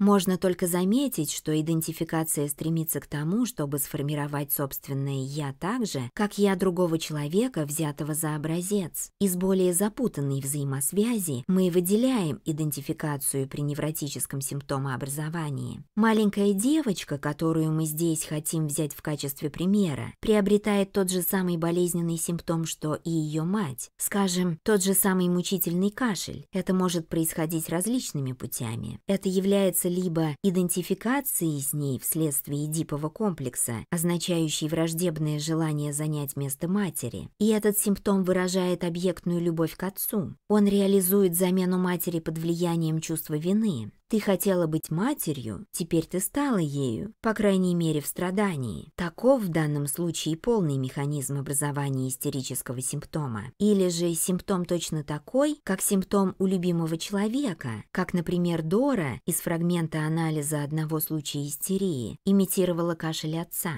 [SPEAKER 1] Можно только заметить, что идентификация стремится к тому, чтобы сформировать собственное «я» так же, как «я» другого человека, взятого за образец. Из более запутанной взаимосвязи мы выделяем идентификацию при невротическом симптомообразовании. Маленькая девочка, которую мы здесь хотим взять в качестве примера, приобретает тот же самый болезненный симптом, что и ее мать, скажем, тот же самый мучительный кашель. Это может происходить различными путями. Это является либо идентификации с ней вследствие Эдипова комплекса, означающий враждебное желание занять место матери. И этот симптом выражает объектную любовь к отцу. Он реализует замену матери под влиянием чувства вины, ты хотела быть матерью, теперь ты стала ею, по крайней мере в страдании. Таков в данном случае полный механизм образования истерического симптома. Или же симптом точно такой, как симптом у любимого человека, как, например, Дора из фрагмента анализа одного случая истерии имитировала кашель отца.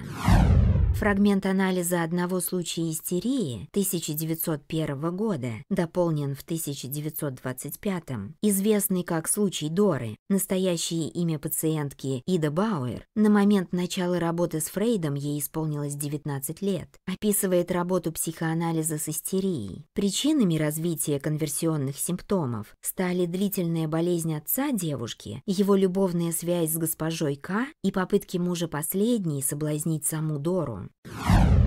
[SPEAKER 1] Фрагмент анализа одного случая истерии 1901 года, дополнен в 1925, известный как случай Доры, настоящее имя пациентки Ида Бауэр, на момент начала работы с Фрейдом ей исполнилось 19 лет, описывает работу психоанализа с истерией. Причинами развития конверсионных симптомов стали длительная болезнь отца девушки, его любовная связь с госпожой К и попытки мужа последней соблазнить саму Дору. platform.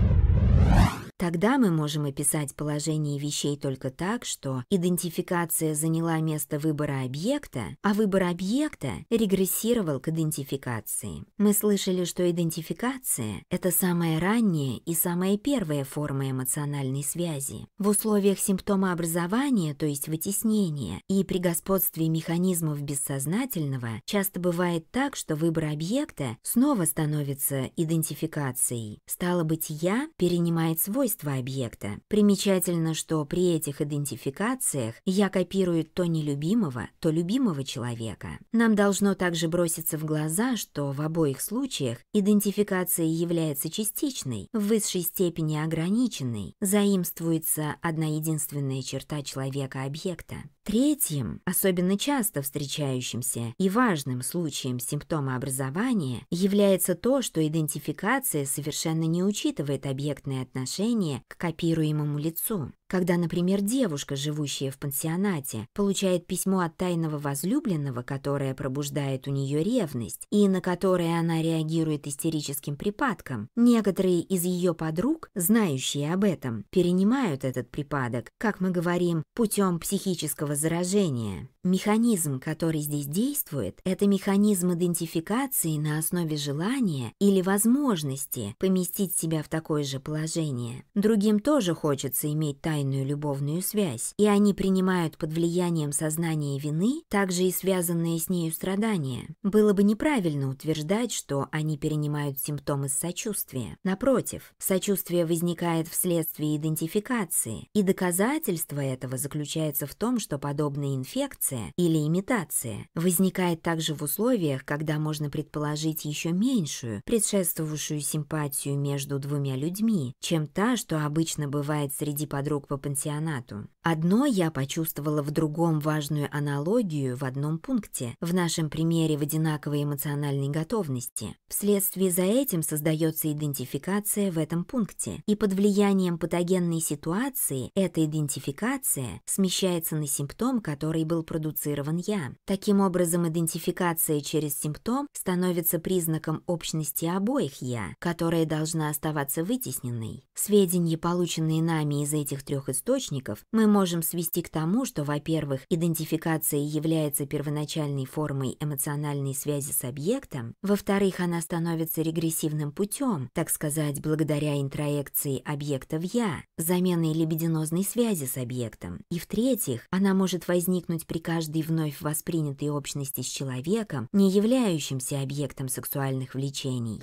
[SPEAKER 1] Тогда мы можем описать положение вещей только так, что идентификация заняла место выбора объекта, а выбор объекта регрессировал к идентификации. Мы слышали, что идентификация – это самая ранняя и самая первая форма эмоциональной связи. В условиях симптомообразования, то есть вытеснения, и при господстве механизмов бессознательного часто бывает так, что выбор объекта снова становится идентификацией. Стало быть, «я» перенимает свой свойства объекта. Примечательно, что при этих идентификациях я копирую то нелюбимого, то любимого человека. Нам должно также броситься в глаза, что в обоих случаях идентификация является частичной, в высшей степени ограниченной, заимствуется одна единственная черта человека-объекта. Третьим, особенно часто встречающимся и важным случаем симптома образования является то, что идентификация совершенно не учитывает объектные отношения приближение к копируемому лицу. Когда, например, девушка, живущая в пансионате, получает письмо от тайного возлюбленного, которое пробуждает у нее ревность и на которое она реагирует истерическим припадком, некоторые из ее подруг, знающие об этом, перенимают этот припадок, как мы говорим, путем психического заражения. Механизм, который здесь действует, это механизм идентификации на основе желания или возможности поместить себя в такое же положение. Другим тоже хочется иметь тайну тайную любовную связь, и они принимают под влиянием сознания вины также и связанные с нею страдания. Было бы неправильно утверждать, что они перенимают симптомы сочувствия. Напротив, сочувствие возникает вследствие идентификации, и доказательство этого заключается в том, что подобная инфекция или имитация возникает также в условиях, когда можно предположить еще меньшую, предшествовавшую симпатию между двумя людьми, чем та, что обычно бывает среди подруг по пансионату. Одно я почувствовала в другом важную аналогию в одном пункте, в нашем примере в одинаковой эмоциональной готовности. Вследствие за этим создается идентификация в этом пункте, и под влиянием патогенной ситуации эта идентификация смещается на симптом, который был продуцирован я. Таким образом, идентификация через симптом становится признаком общности обоих «я», которая должна оставаться вытесненной. Сведения, полученные нами из этих трех трех источников, мы можем свести к тому, что, во-первых, идентификация является первоначальной формой эмоциональной связи с объектом, во-вторых, она становится регрессивным путем, так сказать, благодаря интроекции объекта в «я», заменой либидинозной связи с объектом, и, в-третьих, она может возникнуть при каждой вновь воспринятой общности с человеком, не являющимся объектом сексуальных влечений.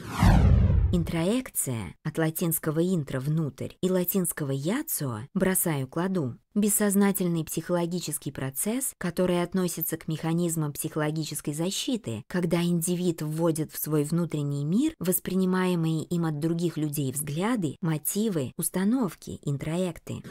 [SPEAKER 1] Интроекция от латинского «интро» – внутрь и латинского «яцо» – бросаю, кладу. Бессознательный психологический процесс, который относится к механизмам психологической защиты, когда индивид вводит в свой внутренний мир воспринимаемые им от других людей взгляды, мотивы, установки, интроекты.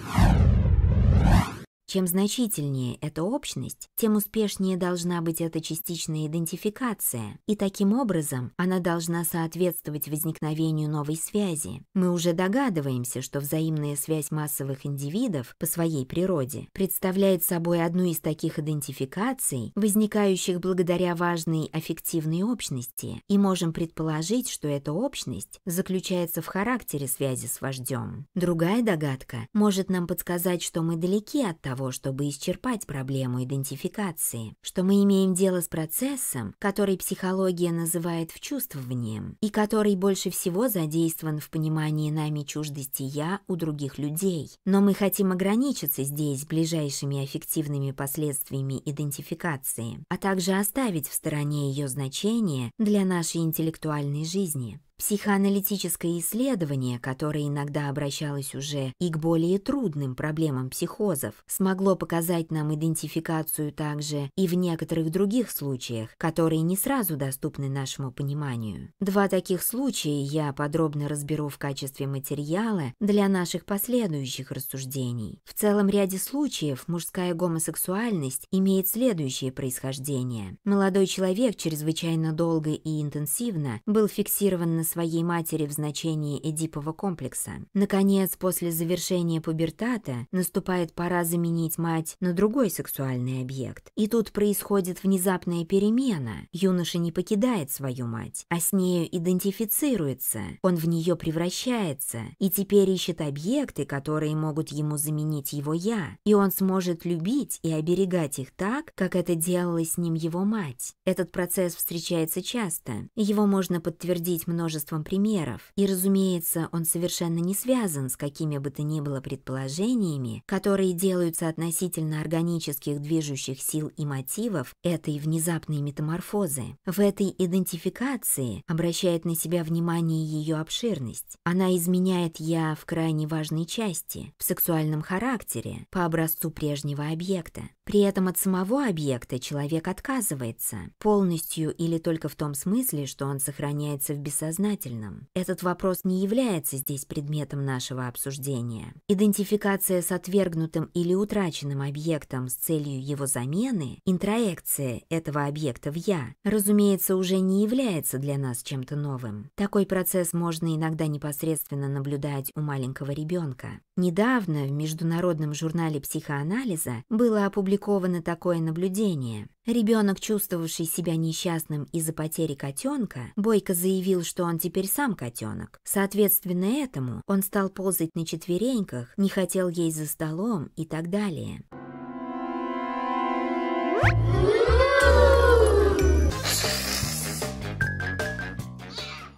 [SPEAKER 1] Чем значительнее эта общность, тем успешнее должна быть эта частичная идентификация, и таким образом она должна соответствовать возникновению новой связи. Мы уже догадываемся, что взаимная связь массовых индивидов по своей природе представляет собой одну из таких идентификаций, возникающих благодаря важной аффективной общности, и можем предположить, что эта общность заключается в характере связи с вождем. Другая догадка может нам подсказать, что мы далеки от того, того, чтобы исчерпать проблему идентификации, что мы имеем дело с процессом, который психология называет вчувствованием, и который больше всего задействован в понимании нами чуждости «я» у других людей. Но мы хотим ограничиться здесь ближайшими аффективными последствиями идентификации, а также оставить в стороне ее значение для нашей интеллектуальной жизни. Психоаналитическое исследование, которое иногда обращалось уже и к более трудным проблемам психозов, смогло показать нам идентификацию также и в некоторых других случаях, которые не сразу доступны нашему пониманию. Два таких случая я подробно разберу в качестве материала для наших последующих рассуждений. В целом ряде случаев мужская гомосексуальность имеет следующее происхождение. Молодой человек чрезвычайно долго и интенсивно был фиксирован на своей матери в значении Эдипова комплекса. Наконец, после завершения пубертата наступает пора заменить мать на другой сексуальный объект. И тут происходит внезапная перемена. Юноша не покидает свою мать, а с нею идентифицируется. Он в нее превращается и теперь ищет объекты, которые могут ему заменить его «я». И он сможет любить и оберегать их так, как это делала с ним его мать. Этот процесс встречается часто. Его можно подтвердить множеством множеством примеров, и, разумеется, он совершенно не связан с какими бы то ни было предположениями, которые делаются относительно органических движущих сил и мотивов этой внезапной метаморфозы. В этой идентификации обращает на себя внимание ее обширность. Она изменяет «я» в крайне важной части, в сексуальном характере, по образцу прежнего объекта. При этом от самого объекта человек отказывается, полностью или только в том смысле, что он сохраняется в бессознательном. Этот вопрос не является здесь предметом нашего обсуждения. Идентификация с отвергнутым или утраченным объектом с целью его замены, интроекция этого объекта в «я», разумеется, уже не является для нас чем-то новым. Такой процесс можно иногда непосредственно наблюдать у маленького ребенка. Недавно в международном журнале психоанализа было опубликовано опубликовано такое наблюдение. Ребенок, чувствовавший себя несчастным из-за потери котенка, Бойко заявил, что он теперь сам котенок. Соответственно этому он стал ползать на четвереньках, не хотел есть за столом и так далее. Yeah.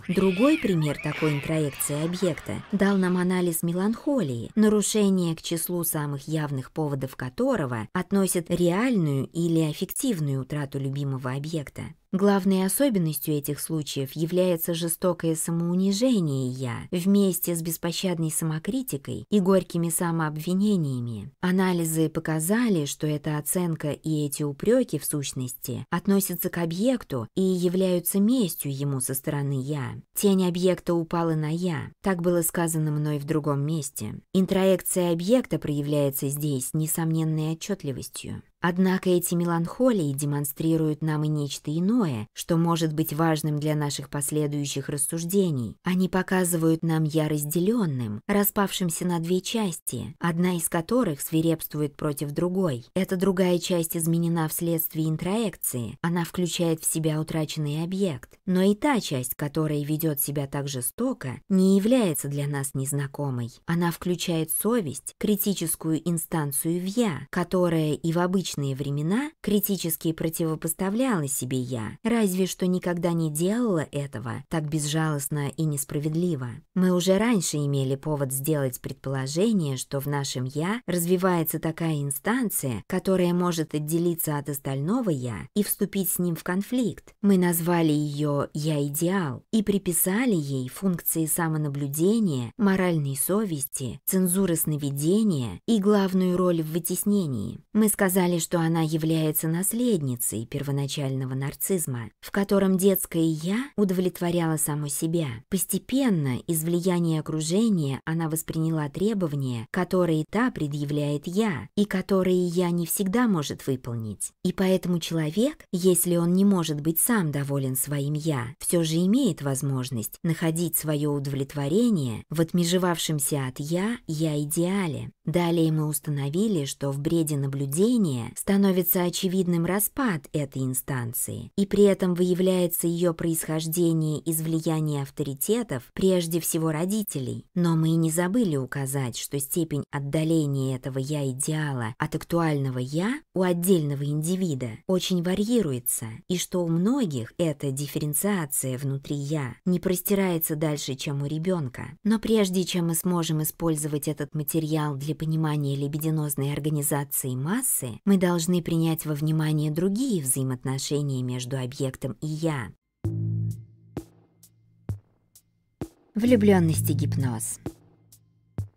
[SPEAKER 1] Другой пример такой интроекции объекта дал нам анализ меланхолии, нарушение к числу самых явных поводов которого относят реальную или аффективную утрату любимого объекта. Главной особенностью этих случаев является жестокое самоунижение «я» вместе с беспощадной самокритикой и горькими самообвинениями. Анализы показали, что эта оценка и эти упреки, в сущности, относятся к объекту и являются местью ему со стороны «я». Тень объекта упала на «я», так было сказано мной в другом месте. Интроекция объекта проявляется здесь несомненной отчетливостью. Однако эти меланхолии демонстрируют нам и нечто иное, что может быть важным для наших последующих рассуждений. Они показывают нам я разделенным, распавшимся на две части, одна из которых свирепствует против другой. Эта другая часть изменена вследствие интроекции, она включает в себя утраченный объект. Но и та часть, которая ведет себя так жестоко, не является для нас незнакомой. Она включает совесть, критическую инстанцию в «я», которая и в обычном мрачные времена критически противопоставляла себе я, разве что никогда не делала этого так безжалостно и несправедливо. Мы уже раньше имели повод сделать предположение, что в нашем «я» развивается такая инстанция, которая может отделиться от остального «я» и вступить с ним в конфликт. Мы назвали ее «я-идеал» и приписали ей функции самонаблюдения, моральной совести, цензуры сновидения и главную роль в вытеснении. Мы сказали узнали, что она является наследницей первоначального нарцизма, в котором детское «я» удовлетворяло само себя. Постепенно из влияния окружения она восприняла требования, которые та предъявляет «я», и которые «я» не всегда может выполнить. И поэтому человек, если он не может быть сам доволен своим «я», все же имеет возможность находить свое удовлетворение в отмежевавшемся от «я» «я-идеале». Далее мы установили, что в бреде наблюдения становится очевидным распад этой инстанции, и при этом выявляется ее происхождение из влияния авторитетов, прежде всего родителей. Но мы и не забыли указать, что степень отдаления этого «я-идеала» от актуального «я» у отдельного индивида очень варьируется, и что у многих эта дифференциация внутри «я» не простирается дальше, чем у ребенка. Но прежде чем мы сможем использовать этот материал для понимания лебединозной организации массы, мы мы должны принять во внимание другие взаимоотношения между объектом и «я». Влюбленность гипноз –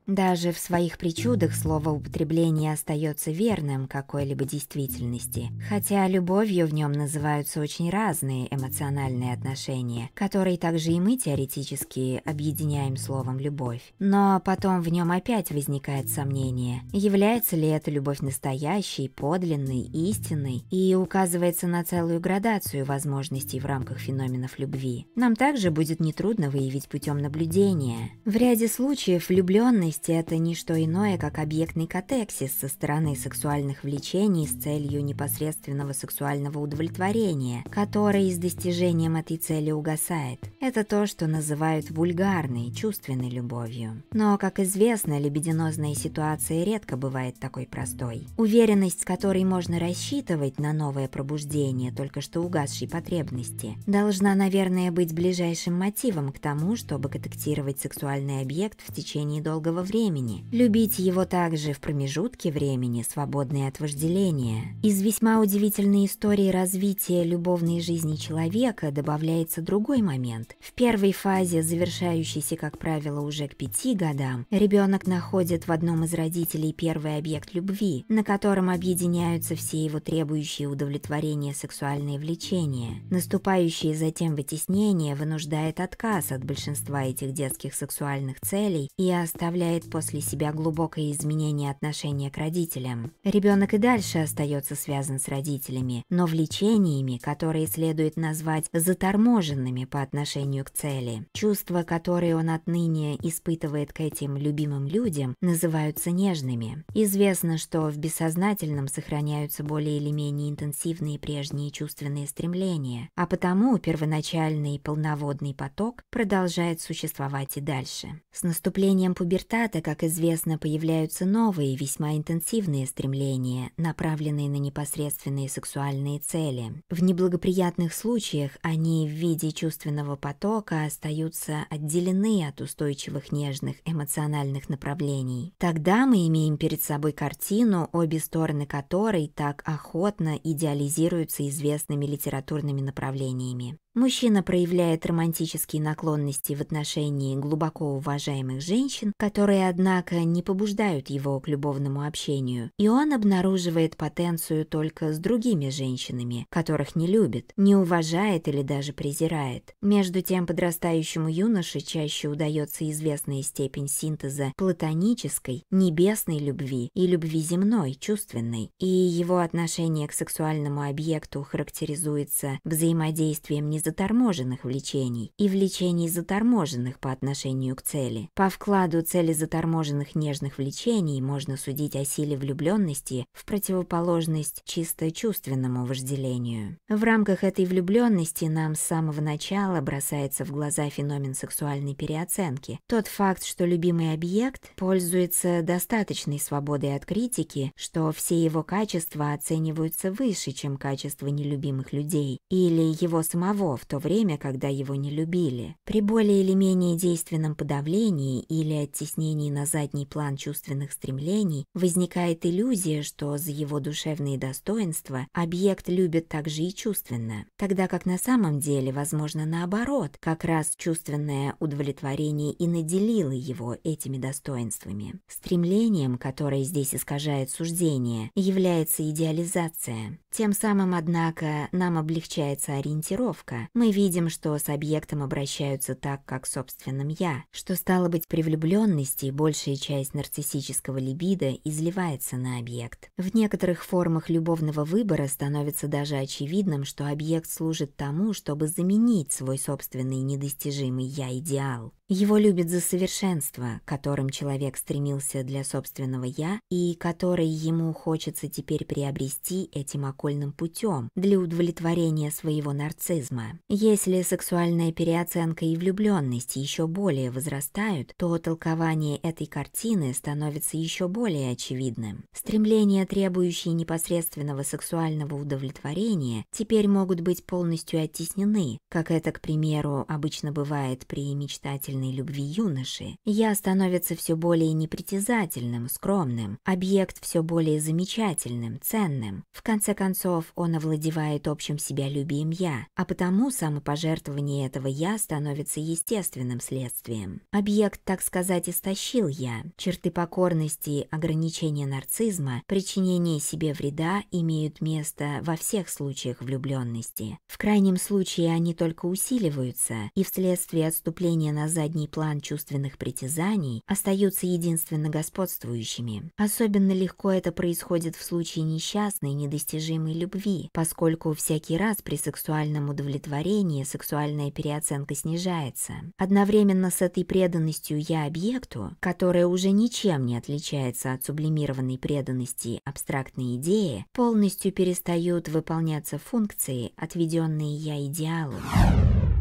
[SPEAKER 1] даже в своих причудах слово употребление остается верным какой-либо действительности, хотя любовью в нем называются очень разные эмоциональные отношения, которые также и мы теоретически объединяем словом «любовь». Но потом в нем опять возникает сомнение, является ли эта любовь настоящей, подлинной, истинной, и указывается на целую градацию возможностей в рамках феноменов любви. Нам также будет нетрудно выявить путем наблюдения. В ряде случаев влюбленность зависти – это не что иное, как объектный катексис со стороны сексуальных влечений с целью непосредственного сексуального удовлетворения, которое с достижением этой цели угасает. Это то, что называют вульгарной, чувственной любовью. Но, как известно, лебединозная ситуация редко бывает такой простой. Уверенность, с которой можно рассчитывать на новое пробуждение только что угасшей потребности, должна, наверное, быть ближайшим мотивом к тому, чтобы катектировать сексуальный объект в течение долгого времени, любить его также в промежутке времени, свободные от вожделения. Из весьма удивительной истории развития любовной жизни человека добавляется другой момент. В первой фазе, завершающейся, как правило, уже к пяти годам, ребенок находит в одном из родителей первый объект любви, на котором объединяются все его требующие удовлетворения сексуальные влечения. наступающее затем вытеснение вынуждает отказ от большинства этих детских сексуальных целей и оставляет оставляет после себя глубокое изменение отношения к родителям. Ребенок и дальше остается связан с родителями, но влечениями, которые следует назвать заторможенными по отношению к цели. Чувства, которые он отныне испытывает к этим любимым людям, называются нежными. Известно, что в бессознательном сохраняются более или менее интенсивные прежние чувственные стремления, а потому первоначальный полноводный поток продолжает существовать и дальше. С наступлением пубертата когда как известно, появляются новые, весьма интенсивные стремления, направленные на непосредственные сексуальные цели. В неблагоприятных случаях они в виде чувственного потока остаются отделены от устойчивых нежных эмоциональных направлений. Тогда мы имеем перед собой картину, обе стороны которой так охотно идеализируются известными литературными направлениями. Мужчина проявляет романтические наклонности в отношении глубоко уважаемых женщин, которые, однако, не побуждают его к любовному общению, и он обнаруживает потенцию только с другими женщинами, которых не любит, не уважает или даже презирает. Между тем, подрастающему юноше чаще удается известная степень синтеза платонической, небесной любви и любви земной, чувственной, и его отношение к сексуальному объекту характеризуется взаимодействием независимости заторможенных влечений и влечений заторможенных по отношению к цели. По вкладу цели заторможенных нежных влечений можно судить о силе влюбленности в противоположность чисто чувственному вожделению. В рамках этой влюбленности нам с самого начала бросается в глаза феномен сексуальной переоценки. Тот факт, что любимый объект пользуется достаточной свободой от критики, что все его качества оцениваются выше, чем качества нелюбимых людей, или его самого в то время, когда его не любили. При более или менее действенном подавлении или оттеснении на задний план чувственных стремлений возникает иллюзия, что за его душевные достоинства объект любит также и чувственно, тогда как на самом деле, возможно, наоборот, как раз чувственное удовлетворение и наделило его этими достоинствами. Стремлением, которое здесь искажает суждение, является идеализация. Тем самым, однако, нам облегчается ориентировка, человека, мы видим, что с объектом обращаются так, как с собственным «я», что, стало быть, при влюбленности большая часть нарциссического либидо изливается на объект. В некоторых формах любовного выбора становится даже очевидным, что объект служит тому, чтобы заменить свой собственный недостижимый «я-идеал». Его любят за совершенство, которым человек стремился для собственного «я» и которое ему хочется теперь приобрести этим окольным путем для удовлетворения своего нарцизма. Если сексуальная переоценка и влюбленность еще более возрастают, то толкование этой картины становится еще более очевидным. Стремления, требующие непосредственного сексуального удовлетворения, теперь могут быть полностью оттеснены, как это, к примеру, обычно бывает при мечтательной любви юноши. Я становится все более непритязательным, скромным, объект все более замечательным, ценным. В конце концов, он овладевает общим себя любим я, а потому Потому самопожертвование этого «я» становится естественным следствием. Объект, так сказать, истощил «я». Черты покорности, ограничения нарцизма, причинение себе вреда имеют место во всех случаях влюбленности. В крайнем случае они только усиливаются, и вследствие отступления на задний план чувственных притязаний остаются единственно господствующими. Особенно легко это происходит в случае несчастной, недостижимой любви, поскольку всякий раз при сексуальном удовлетворении творении сексуальная переоценка снижается. Одновременно с этой преданностью «я» объекту, которая уже ничем не отличается от сублимированной преданности абстрактной идеи, полностью перестают выполняться функции, отведенные «я» идеалу.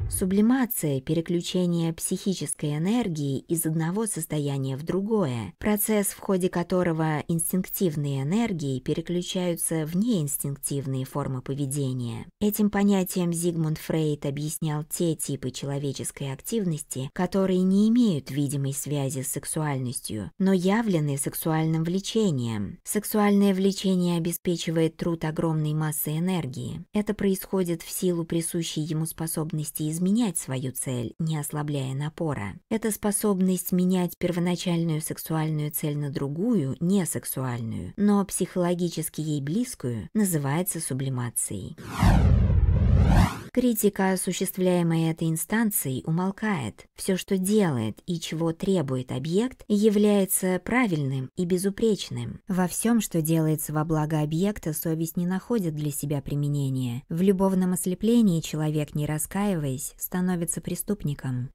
[SPEAKER 1] Сублимация – переключение психической энергии из одного состояния в другое, процесс, в ходе которого инстинктивные энергии переключаются в неинстинктивные формы поведения. Этим понятием Зигмунд Фрейд объяснял те типы человеческой активности, которые не имеют видимой связи с сексуальностью, но явлены сексуальным влечением. Сексуальное влечение обеспечивает труд огромной массы энергии. Это происходит в силу присущей ему способности изменять свою цель, не ослабляя напора. Это способность менять первоначальную сексуальную цель на другую, не сексуальную, но психологически ей близкую, называется сублимацией. Критика, осуществляемая этой инстанцией, умолкает. Все, что делает и чего требует объект, является правильным и безупречным. Во всем, что делается во благо объекта, совесть не находит для себя применения. В любовном ослеплении человек, не раскаиваясь, становится преступником.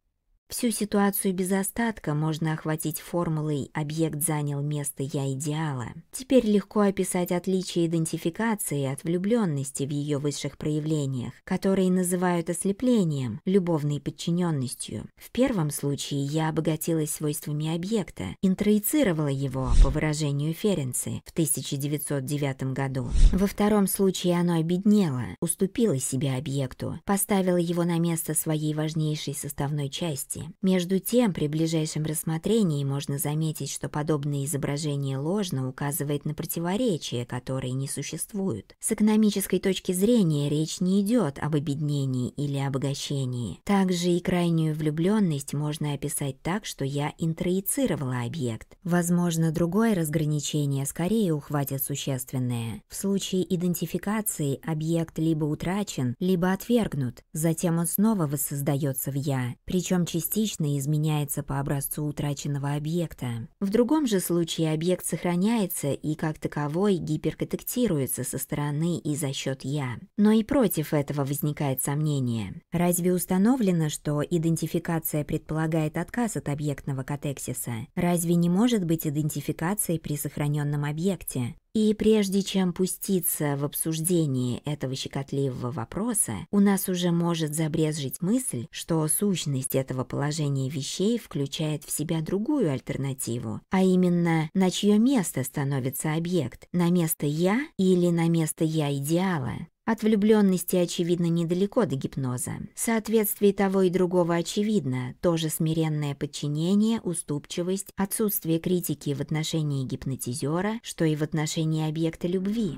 [SPEAKER 1] Всю ситуацию без остатка можно охватить формулой «объект занял место я идеала». Теперь легко описать отличие идентификации от влюбленности в ее высших проявлениях, которые называют ослеплением, любовной подчиненностью. В первом случае я обогатилась свойствами объекта, интроицировала его, по выражению Ференцы, в 1909 году. Во втором случае оно обеднело, уступило себя объекту, поставило его на место своей важнейшей составной части кисти. Между тем, при ближайшем рассмотрении можно заметить, что подобное изображение ложно указывает на противоречия, которые не существуют. С экономической точки зрения речь не идет об обеднении или обогащении. Также и крайнюю влюбленность можно описать так, что я интроицировала объект. Возможно, другое разграничение скорее ухватит существенное. В случае идентификации объект либо утрачен, либо отвергнут, затем он снова воссоздается в «я», причем частично частично изменяется по образцу утраченного объекта. В другом же случае объект сохраняется и как таковой гиперконтактируется со стороны и за счет «я». Но и против этого возникает сомнение. Разве установлено, что идентификация предполагает отказ от объектного катексиса? Разве не может быть идентификацией при сохраненном объекте? И прежде чем пуститься в обсуждение этого щекотливого вопроса, у нас уже может забрезжить мысль, что сущность этого положения вещей включает в себя другую альтернативу, а именно, на чье место становится объект, на место «я» или на место «я» идеала. От влюбленности, очевидно, недалеко до гипноза. Соответствие того и другого очевидно, тоже смиренное подчинение, уступчивость, отсутствие критики в отношении гипнотизера, что и в отношении объекта любви.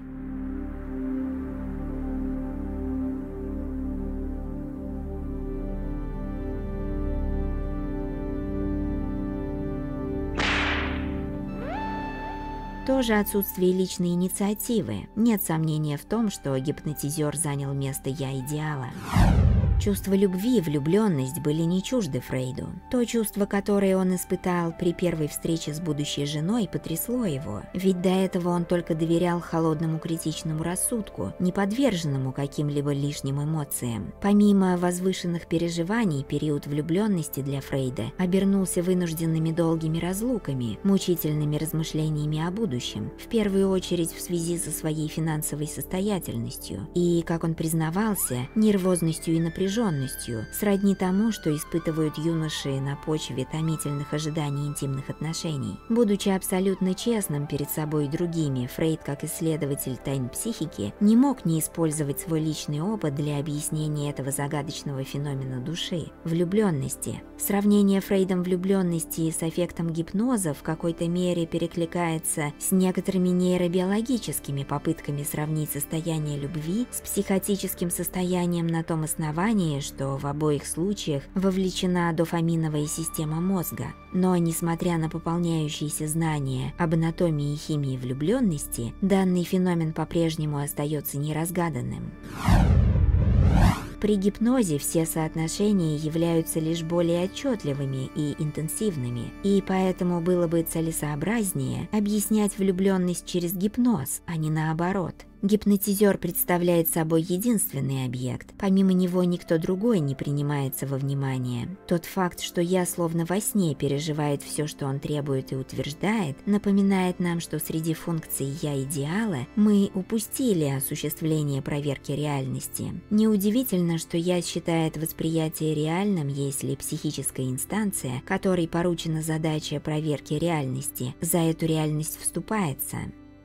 [SPEAKER 1] Тоже отсутствие личной инициативы. Нет сомнения в том, что гипнотизер занял место «я-идеала». Чувство любви и влюбленность были не чужды Фрейду. То чувство, которое он испытал при первой встрече с будущей женой, потрясло его. Ведь до этого он только доверял холодному критичному рассудку, не подверженному каким-либо лишним эмоциям. Помимо возвышенных переживаний, период влюбленности для Фрейда обернулся вынужденными долгими разлуками, мучительными размышлениями о будущем будущем, в первую очередь в связи со своей финансовой состоятельностью и, как он признавался, нервозностью и напряженностью, сродни тому, что испытывают юноши на почве томительных ожиданий интимных отношений. Будучи абсолютно честным перед собой и другими, Фрейд, как исследователь тайн психики, не мог не использовать свой личный опыт для объяснения этого загадочного феномена души – влюбленности. Сравнение Фрейдом влюбленности с эффектом гипноза в какой-то мере перекликается с некоторыми нейробиологическими попытками сравнить состояние любви с психотическим состоянием на том основании, что в обоих случаях вовлечена дофаминовая система мозга. Но, несмотря на пополняющиеся знания об анатомии и химии влюбленности, данный феномен по-прежнему остается неразгаданным. При гипнозе все соотношения являются лишь более отчетливыми и интенсивными, и поэтому было бы целесообразнее объяснять влюбленность через гипноз, а не наоборот – Гипнотизер представляет собой единственный объект. Помимо него никто другой не принимается во внимание. Тот факт, что я словно во сне переживает все, что он требует и утверждает, напоминает нам, что среди функций «я идеала» мы упустили осуществление проверки реальности. Неудивительно, что я считает восприятие реальным, если психическая инстанция, которой поручена задача проверки реальности, за эту реальность вступается.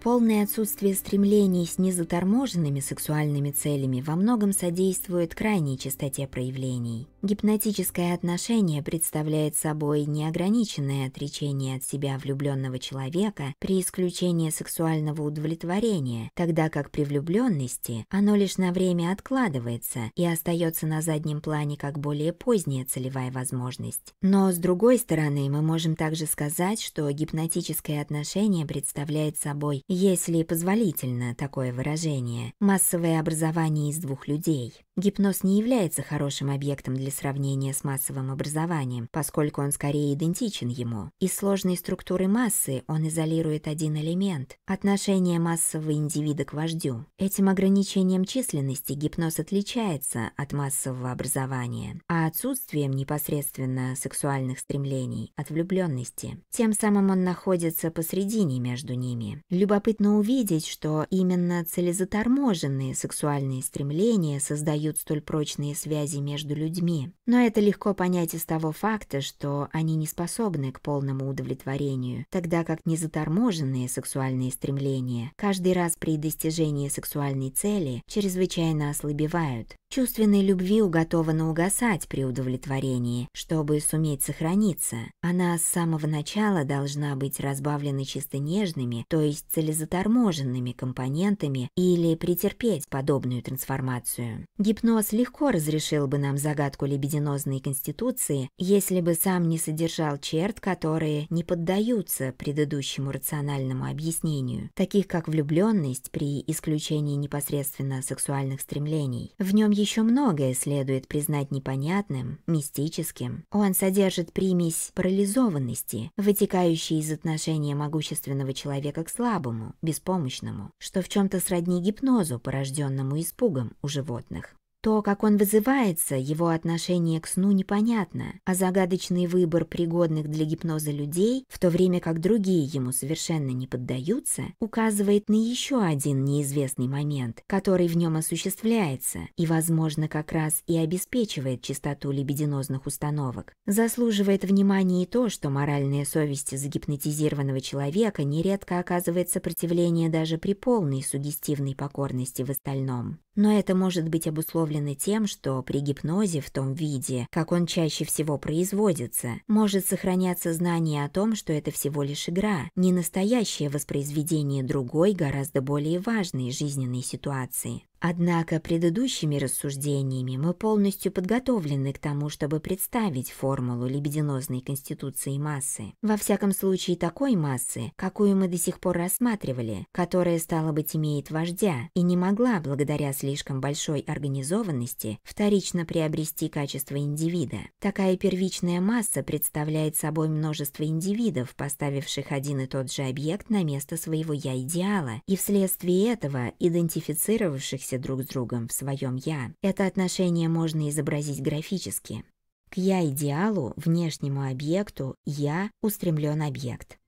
[SPEAKER 1] Полное отсутствие стремлений с незаторможенными сексуальными целями во многом содействует крайней частоте проявлений. Гипнотическое отношение представляет собой неограниченное отречение от себя влюбленного человека при исключении сексуального удовлетворения, тогда как при влюбленности оно лишь на время откладывается и остается на заднем плане как более поздняя целевая возможность. Но с другой стороны, мы можем также сказать, что гипнотическое отношение представляет собой, если позволительно такое выражение, массовое образование из двух людей. Гипноз не является хорошим объектом для сравнения с массовым образованием, поскольку он скорее идентичен ему. Из сложной структуры массы он изолирует один элемент – отношение массового индивида к вождю. Этим ограничением численности гипноз отличается от массового образования, а отсутствием непосредственно сексуальных стремлений – от влюбленности. Тем самым он находится посредине между ними. Любопытно увидеть, что именно целезаторможенные сексуальные стремления создают создают столь прочные связи между людьми, но это легко понять из того факта, что они не способны к полному удовлетворению, тогда как незаторможенные сексуальные стремления каждый раз при достижении сексуальной цели чрезвычайно ослабевают. Чувственной любви уготовано угасать при удовлетворении, чтобы суметь сохраниться. Она с самого начала должна быть разбавлена чисто нежными, то есть целезаторможенными компонентами или претерпеть подобную трансформацию. Гипноз легко разрешил бы нам загадку лебединозной конституции, если бы сам не содержал черт, которые не поддаются предыдущему рациональному объяснению, таких как влюбленность при исключении непосредственно сексуальных стремлений. В нем еще многое следует признать непонятным, мистическим. Он содержит примесь парализованности, вытекающей из отношения могущественного человека к слабому, беспомощному, что в чем-то сродни гипнозу, порожденному испугом у животных. То, как он вызывается, его отношение к сну непонятно, а загадочный выбор пригодных для гипноза людей, в то время как другие ему совершенно не поддаются, указывает на еще один неизвестный момент, который в нем осуществляется и, возможно, как раз и обеспечивает чистоту лебединозных установок. Заслуживает внимания и то, что моральная совесть загипнотизированного человека нередко оказывает сопротивление даже при полной сугестивной покорности в остальном. Но это может быть обусловлено тем, что при гипнозе в том виде, как он чаще всего производится, может сохраняться знание о том, что это всего лишь игра, не настоящее воспроизведение другой, гораздо более важной жизненной ситуации. Однако предыдущими рассуждениями мы полностью подготовлены к тому, чтобы представить формулу лебединозной конституции массы. Во всяком случае, такой массы, какую мы до сих пор рассматривали, которая, стало быть, имеет вождя и не могла, благодаря слишком большой организованности, вторично приобрести качество индивида. Такая первичная масса представляет собой множество индивидов, поставивших один и тот же объект на место своего «я-идеала», и вследствие этого идентифицировавших слившихся друг с другом в своем «я». Это отношение можно изобразить графически. К «я-идеалу», внешнему объекту, «я» устремлен объект.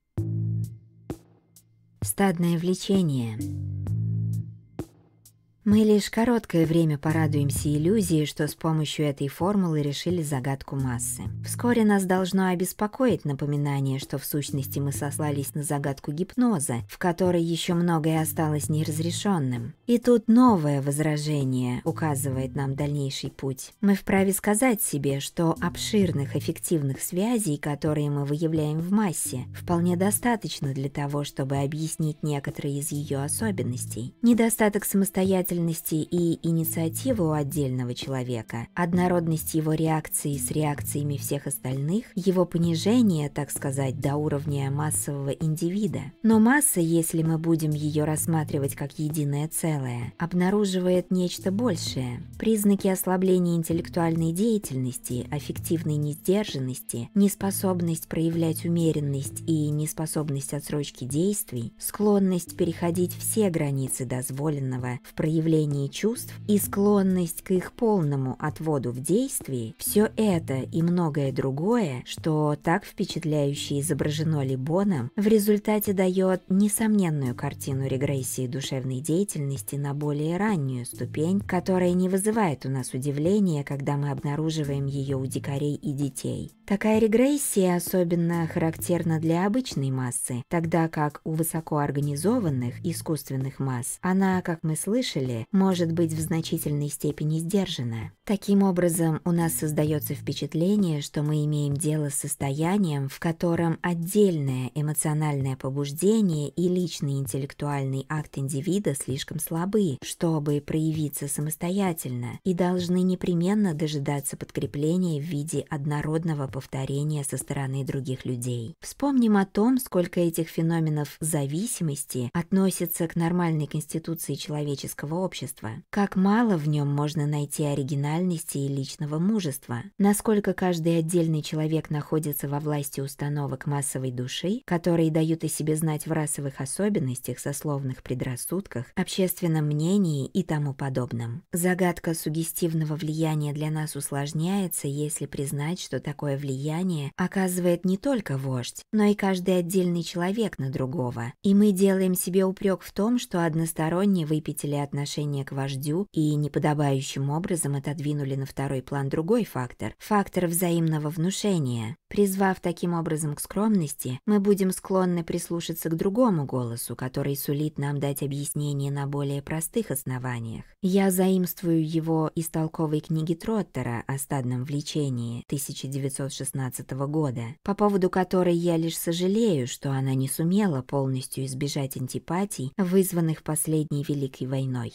[SPEAKER 1] Стадное влечение – мы лишь короткое время порадуемся иллюзии, что с помощью этой формулы решили загадку массы. Вскоре нас должно обеспокоить напоминание, что в сущности мы сослались на загадку гипноза, в которой еще многое осталось неразрешенным. И тут новое возражение указывает нам дальнейший путь. Мы вправе сказать себе, что обширных эффективных связей, которые мы выявляем в массе, вполне достаточно для того, чтобы объяснить некоторые из ее особенностей. Недостаток самостоятельности самостоятельности и инициативу отдельного человека, однородность его реакции с реакциями всех остальных, его понижение, так сказать, до уровня массового индивида. Но масса, если мы будем ее рассматривать как единое целое, обнаруживает нечто большее. Признаки ослабления интеллектуальной деятельности, аффективной несдержанности, неспособность проявлять умеренность и неспособность отсрочки действий, склонность переходить все границы дозволенного в проявлении проявлении чувств и склонность к их полному отводу в действии – все это и многое другое, что так впечатляюще изображено Либоном, в результате дает несомненную картину регрессии душевной деятельности на более раннюю ступень, которая не вызывает у нас удивления, когда мы обнаруживаем ее у дикарей и детей. Такая регрессия особенно характерна для обычной массы, тогда как у высокоорганизованных искусственных масс она, как мы слышали, роли может быть в значительной степени сдержана. Таким образом, у нас создается впечатление, что мы имеем дело с состоянием, в котором отдельное эмоциональное побуждение и личный интеллектуальный акт индивида слишком слабы, чтобы проявиться самостоятельно, и должны непременно дожидаться подкрепления в виде однородного повторения со стороны других людей. Вспомним о том, сколько этих феноменов зависимости относится к нормальной конституции человеческого общества. Как мало в нем можно найти оригинальности и личного мужества. Насколько каждый отдельный человек находится во власти установок массовой души, которые дают о себе знать в расовых особенностях, сословных предрассудках, общественном мнении и тому подобном. Загадка сугестивного влияния для нас усложняется, если признать, что такое влияние оказывает не только вождь, но и каждый отдельный человек на другого. И мы делаем себе упрек в том, что односторонне выпятили отношения отношение к вождю и неподобающим образом отодвинули на второй план другой фактор – фактор взаимного внушения. Призвав таким образом к скромности, мы будем склонны прислушаться к другому голосу, который сулит нам дать объяснение на более простых основаниях. Я заимствую его из толковой книги Троттера о стадном влечении 1916 года, по поводу которой я лишь сожалею, что она не сумела полностью избежать антипатий, вызванных последней Великой войной.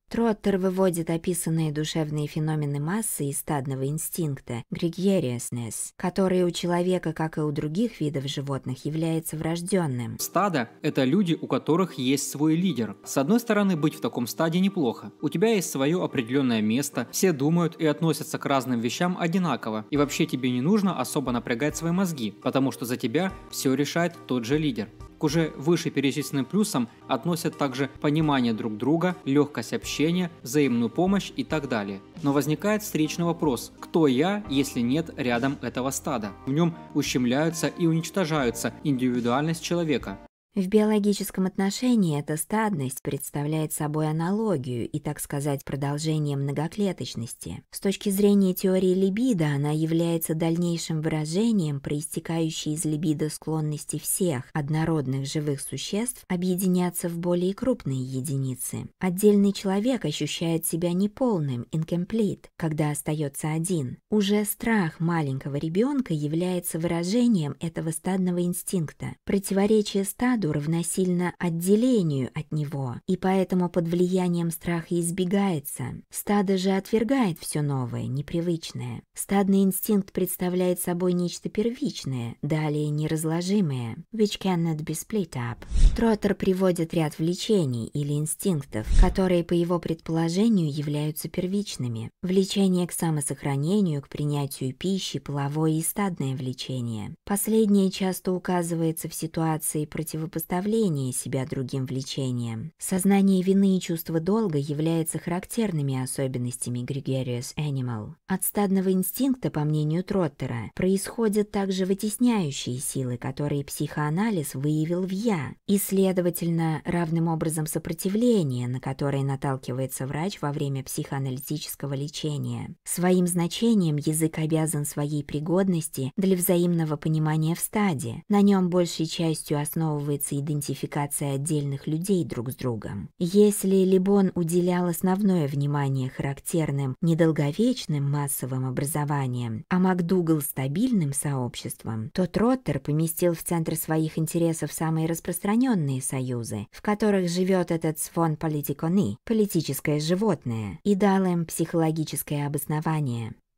[SPEAKER 1] Троттер выводит описанные душевные феномены массы и стадного инстинкта – gregarious, который у человека, как и у других видов животных, является врожденным.
[SPEAKER 3] Стадо – это люди, у которых есть свой лидер. С одной стороны, быть в таком стаде неплохо. У тебя есть свое определенное место, все думают и относятся к разным вещам одинаково. И вообще тебе не нужно особо напрягать свои мозги, потому что за тебя все решает тот же лидер. К уже вышеперечисленным плюсам относят также понимание друг друга, легкость общения, обучение, взаимную помощь и так далее. Но возникает встречный вопрос, кто я, если нет рядом этого стада? В нем ущемляются и уничтожаются индивидуальность человека.
[SPEAKER 1] В биологическом отношении эта стадность представляет собой аналогию и, так сказать, продолжение многоклеточности. С точки зрения теории либидо, она является дальнейшим выражением, проистекающей из либидо склонности всех однородных живых существ объединяться в более крупные единицы. Отдельный человек ощущает себя неполным, incomplete, когда остается один. Уже страх маленького ребенка является выражением этого стадного инстинкта. Противоречие стад распаду равносильно отделению от него, и поэтому под влиянием страха избегается. Стадо же отвергает все новое, непривычное. Стадный инстинкт представляет собой нечто первичное, далее неразложимое, which cannot be split up. Троттер приводит ряд влечений или инстинктов, которые, по его предположению, являются первичными. Влечение к самосохранению, к принятию пищи, половое и стадное влечение. Последнее часто указывается в ситуации противоположности противопоставление себя другим влечениям. Сознание вины и чувство долга являются характерными особенностями gregarious animal. От стадного инстинкта, по мнению Троттера, происходят также вытесняющие силы, которые психоанализ выявил в «я», и, следовательно, равным образом сопротивление, на которое наталкивается врач во время психоаналитического лечения. Своим значением язык обязан своей пригодности для взаимного понимания в стаде. На нем большей частью основывается требуется идентификация отдельных людей друг с другом. Если Либон уделял основное внимание характерным, недолговечным массовым образованиям, а МакДугал – стабильным сообществом, то Троттер поместил в центр своих интересов самые распространенные союзы, в которых живет этот сфон политиконы – политическое животное, и дал им психологическое обоснование.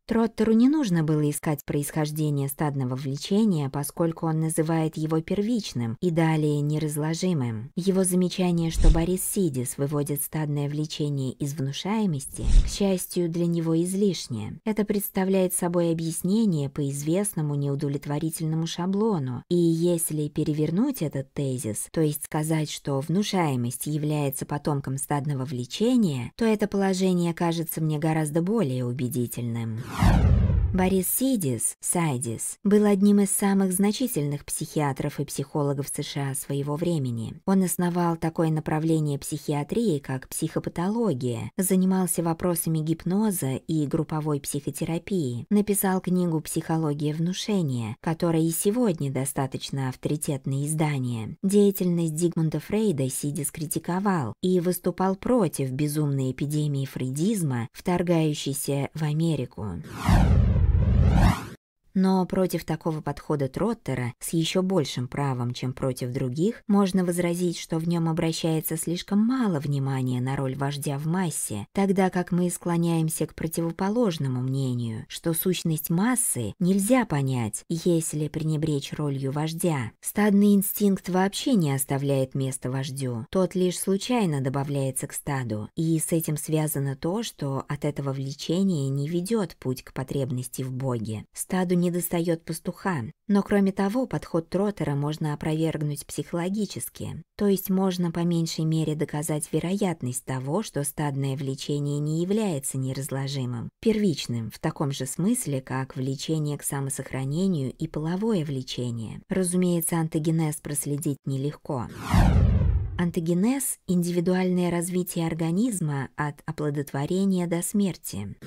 [SPEAKER 1] Троттеру не нужно было искать происхождение стадного влечения, поскольку он называет его первичным и далее неразложимым. Его замечание, что Борис Сидис выводит стадное влечение из внушаемости, к счастью для него излишнее. Это представляет собой объяснение по известному неудовлетворительному шаблону, и если перевернуть этот тезис, то есть сказать, что внушаемость является потомком стадного влечения, то это положение кажется мне гораздо более убедительным. you Борис Сидис, Сайдис, был одним из самых значительных психиатров и психологов США своего времени. Он основал такое направление психиатрии, как психопатология, занимался вопросами гипноза и групповой психотерапии, написал книгу «Психология внушения», которая и сегодня достаточно авторитетное издание. Деятельность Дигмунда Фрейда Сидис критиковал и выступал против безумной эпидемии фрейдизма, вторгающейся в Америку. Но против такого подхода Троттера с еще большим правом, чем против других, можно возразить, что в нем обращается слишком мало внимания на роль вождя в массе, тогда как мы склоняемся к противоположному мнению, что сущность массы нельзя понять, если пренебречь ролью вождя. Стадный инстинкт вообще не оставляет места вождю, тот лишь случайно добавляется к стаду, и с этим связано то, что от этого влечения не ведет путь к потребности в Боге. Стаду не достает пастуха. Но кроме того, подход Тротера можно опровергнуть психологически, то есть можно по меньшей мере доказать вероятность того, что стадное влечение не является неразложимым, первичным в таком же смысле, как влечение к самосохранению и половое влечение. Разумеется, антогенез проследить нелегко. Антогенез – индивидуальное развитие организма от оплодотворения до смерти.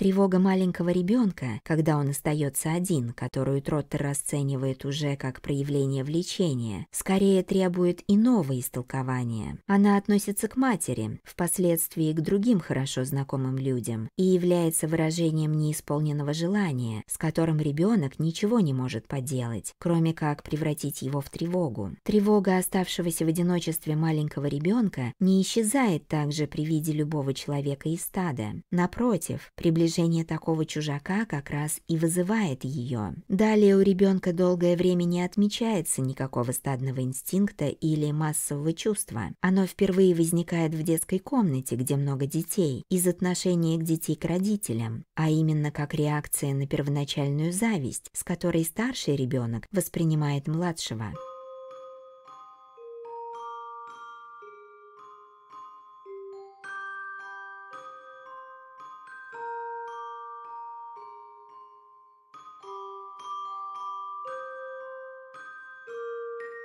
[SPEAKER 1] Тревога маленького ребенка, когда он остается один, которую Троттер расценивает уже как проявление влечения, скорее требует иного истолкования. Она относится к матери, впоследствии к другим хорошо знакомым людям, и является выражением неисполненного желания, с которым ребенок ничего не может поделать, кроме как превратить его в тревогу. Тревога оставшегося в одиночестве маленького ребенка не исчезает также при виде любого человека из стада. Напротив, приближается Приближение такого чужака как раз и вызывает ее. Далее у ребенка долгое время не отмечается никакого стадного инстинкта или массового чувства. Оно впервые возникает в детской комнате, где много детей, из отношения к детей к родителям, а именно как реакция на первоначальную зависть, с которой старший ребенок воспринимает младшего.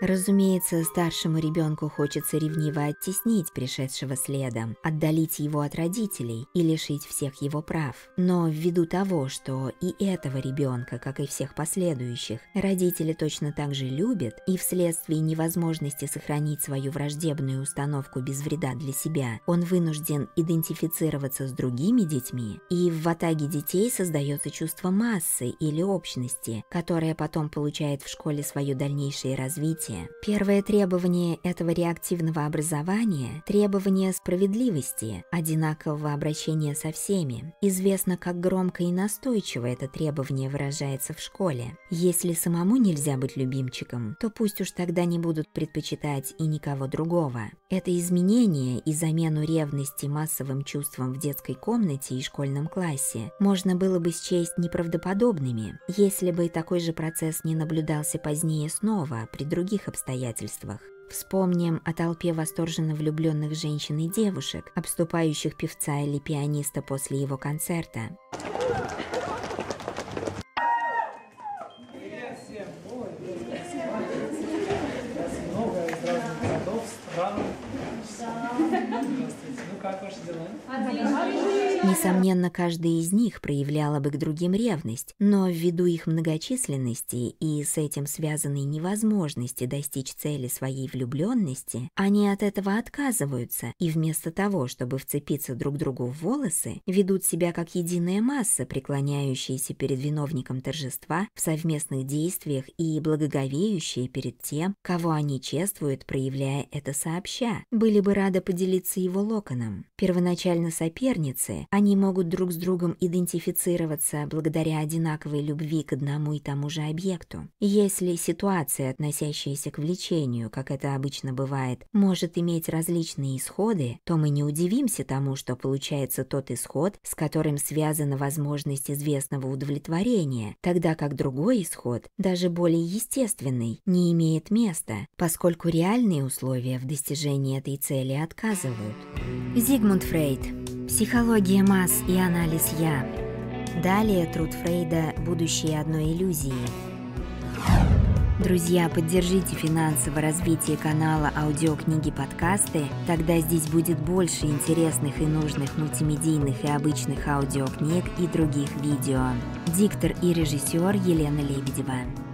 [SPEAKER 1] Разумеется, старшему ребенку хочется ревниво оттеснить пришедшего следом, отдалить его от родителей и лишить всех его прав. Но ввиду того, что и этого ребенка, как и всех последующих, родители точно так же любят, и вследствие невозможности сохранить свою враждебную установку без вреда для себя, он вынужден идентифицироваться с другими детьми, и в ватаге детей создается чувство массы или общности, которое потом получает в школе свое дальнейшее развитие Третье. Первое требование этого реактивного образования – требование справедливости, одинакового обращения со всеми. Известно, как громко и настойчиво это требование выражается в школе. Если самому нельзя быть любимчиком, то пусть уж тогда не будут предпочитать и никого другого. Это изменение и замену ревности массовым чувствам в детской комнате и школьном классе можно было бы счесть неправдоподобными, если бы такой же процесс не наблюдался позднее снова при других обстоятельствах. Вспомним о толпе восторженно влюбленных женщин и девушек, обступающих певца или пианиста после его концерта.
[SPEAKER 3] Отлично.
[SPEAKER 1] Несомненно, каждый из них проявляла бы к другим ревность, но ввиду их многочисленности и с этим связанной невозможности достичь цели своей влюбленности, они от этого отказываются и вместо того, чтобы вцепиться друг другу в волосы, ведут себя как единая масса, преклоняющаяся перед виновником торжества в совместных действиях и благоговеющие перед тем, кого они чествуют, проявляя это сообща, были бы рады поделиться его локоном. Первоначально соперницы, они могут друг с другом идентифицироваться благодаря одинаковой любви к одному и тому же объекту. Если ситуация, относящаяся к влечению, как это обычно бывает, может иметь различные исходы, то мы не удивимся тому, что получается тот исход, с которым связана возможность известного удовлетворения, тогда как другой исход, даже более естественный, не имеет места, поскольку реальные условия в достижении этой цели отказывают. Зигмунд Фрейд Психология масс и анализ «Я». Далее труд Фрейда «Будущее одной иллюзии». Друзья, поддержите финансово развитие канала аудиокниги подкасты, тогда здесь будет больше интересных и нужных мультимедийных и обычных аудиокниг и других видео. Диктор и режиссер Елена Лебедева.